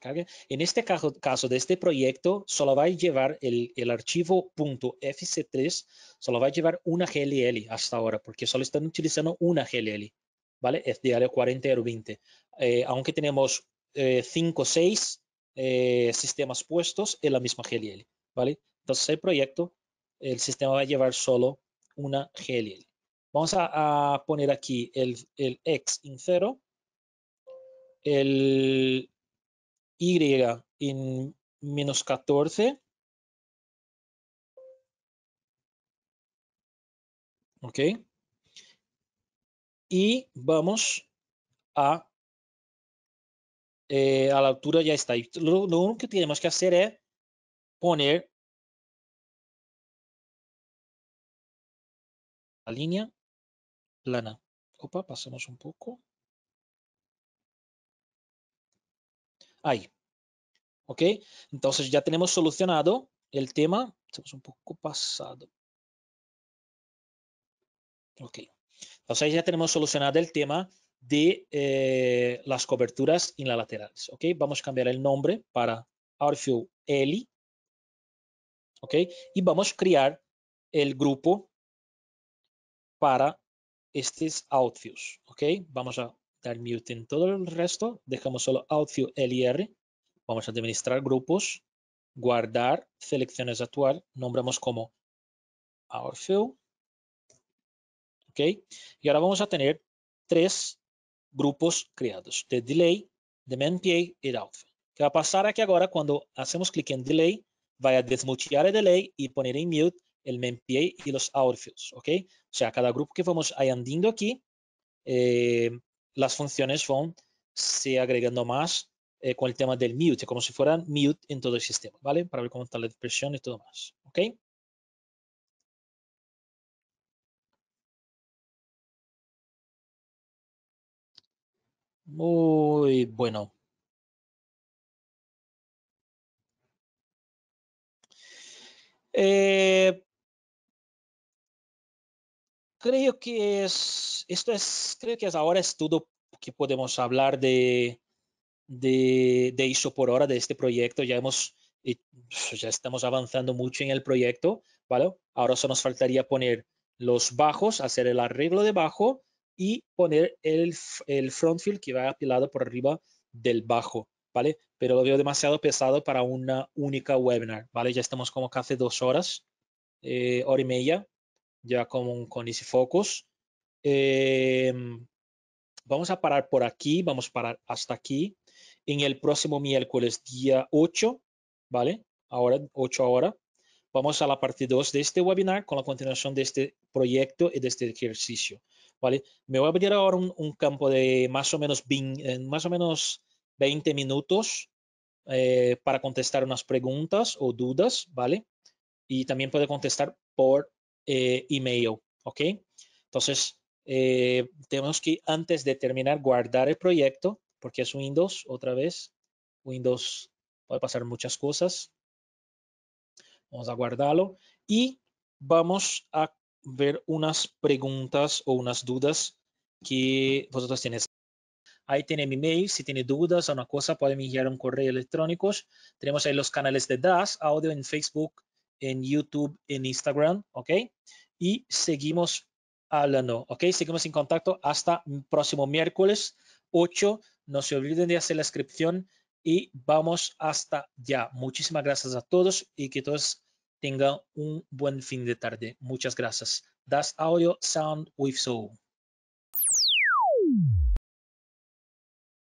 En este caso, de este proyecto, solo va a llevar el, el archivo .fc3, solo va a llevar una GLL hasta ahora, porque solo están utilizando una GLL. Es diario 40 a 20. aunque tenemos 5 o 6 sistemas puestos en la misma GLL, ¿vale? Entonces el proyecto, el sistema va a llevar solo una GLL. Vamos a, poner aquí el, X en 0, el Y en menos 14, ¿ok? y vamos a, eh, a la altura ya está. Lo, lo único que tenemos que hacer es poner la línea plana. Opa, pasamos un poco. Ahí. ¿Ok? Entonces ya tenemos solucionado el tema. Estamos un poco pasado. Ok. Entonces, ya tenemos solucionado el tema de eh, las coberturas laterales. ¿ok? Vamos a cambiar el nombre para Outfield L. ¿ok? Y vamos a crear el grupo para estos outfields. ¿ok? Vamos a dar mute en todo el resto. Dejamos solo outfield LR. Vamos a administrar grupos, guardar, selecciones actual. Nombramos como outfield y ahora vamos a tener tres grupos creados, de delay, de NPA y de alpha. ¿Qué va a pasar aquí ahora cuando hacemos clic en delay? Va a desmutear el delay y poner en mute el MemPA y los outfields, ¿ok? O sea, cada grupo que vamos añadiendo aquí, eh, las funciones van se agregando más eh, con el tema del mute, como si fueran mute en todo el sistema, ¿vale? Para ver cómo está la depresión y todo más, ¿ok? Muy bueno. Eh, creo que es, esto es, creo que ahora es todo que podemos hablar de, de, de eso por ahora, de este proyecto. Ya hemos, pues, ya estamos avanzando mucho en el proyecto, ¿vale? Ahora solo nos faltaría poner los bajos, hacer el arreglo de bajo y poner el, front field que va apilado por arriba del bajo, ¿vale? Pero lo veo demasiado pesado para una única webinar, ¿vale? Ya estamos como casi dos horas, eh, hora y media, ya con, con Easy Focus. Em, vamos a parar por aquí, vamos a parar hasta aquí. En el próximo miércoles, día 8, ¿vale? Ahora, 8 ahora. Vamos a la parte 2 de este webinar con la continuación de este proyecto y de este ejercicio. Me voy a abrir ahora un, campo de más o menos, 20, eh, más o menos 20 minutos eh, para contestar unas preguntas o dudas, ¿vale? Y también puede contestar por eh, email, ¿ok? Entonces, eh, tenemos que antes de terminar guardar el proyecto, porque es Windows otra vez. Windows puede pasar muchas cosas. Vamos a guardarlo y vamos a ver unas preguntas o unas dudas que vosotros tenéis. Ahí tiene mi mail, si tiene dudas o una cosa, pueden enviar un correo electrónico. Tenemos ahí los canales de DAS, audio en Facebook, en YouTube, en Instagram, ¿ok? Y seguimos hablando, ¿ok? Seguimos en contacto hasta el próximo miércoles 8. No se olviden de hacer la inscripción y vamos hasta ya. Muchísimas gracias a todos y que todos Tenga un buen fin de tarde. Muchas gracias. Das Audio Sound with Soul.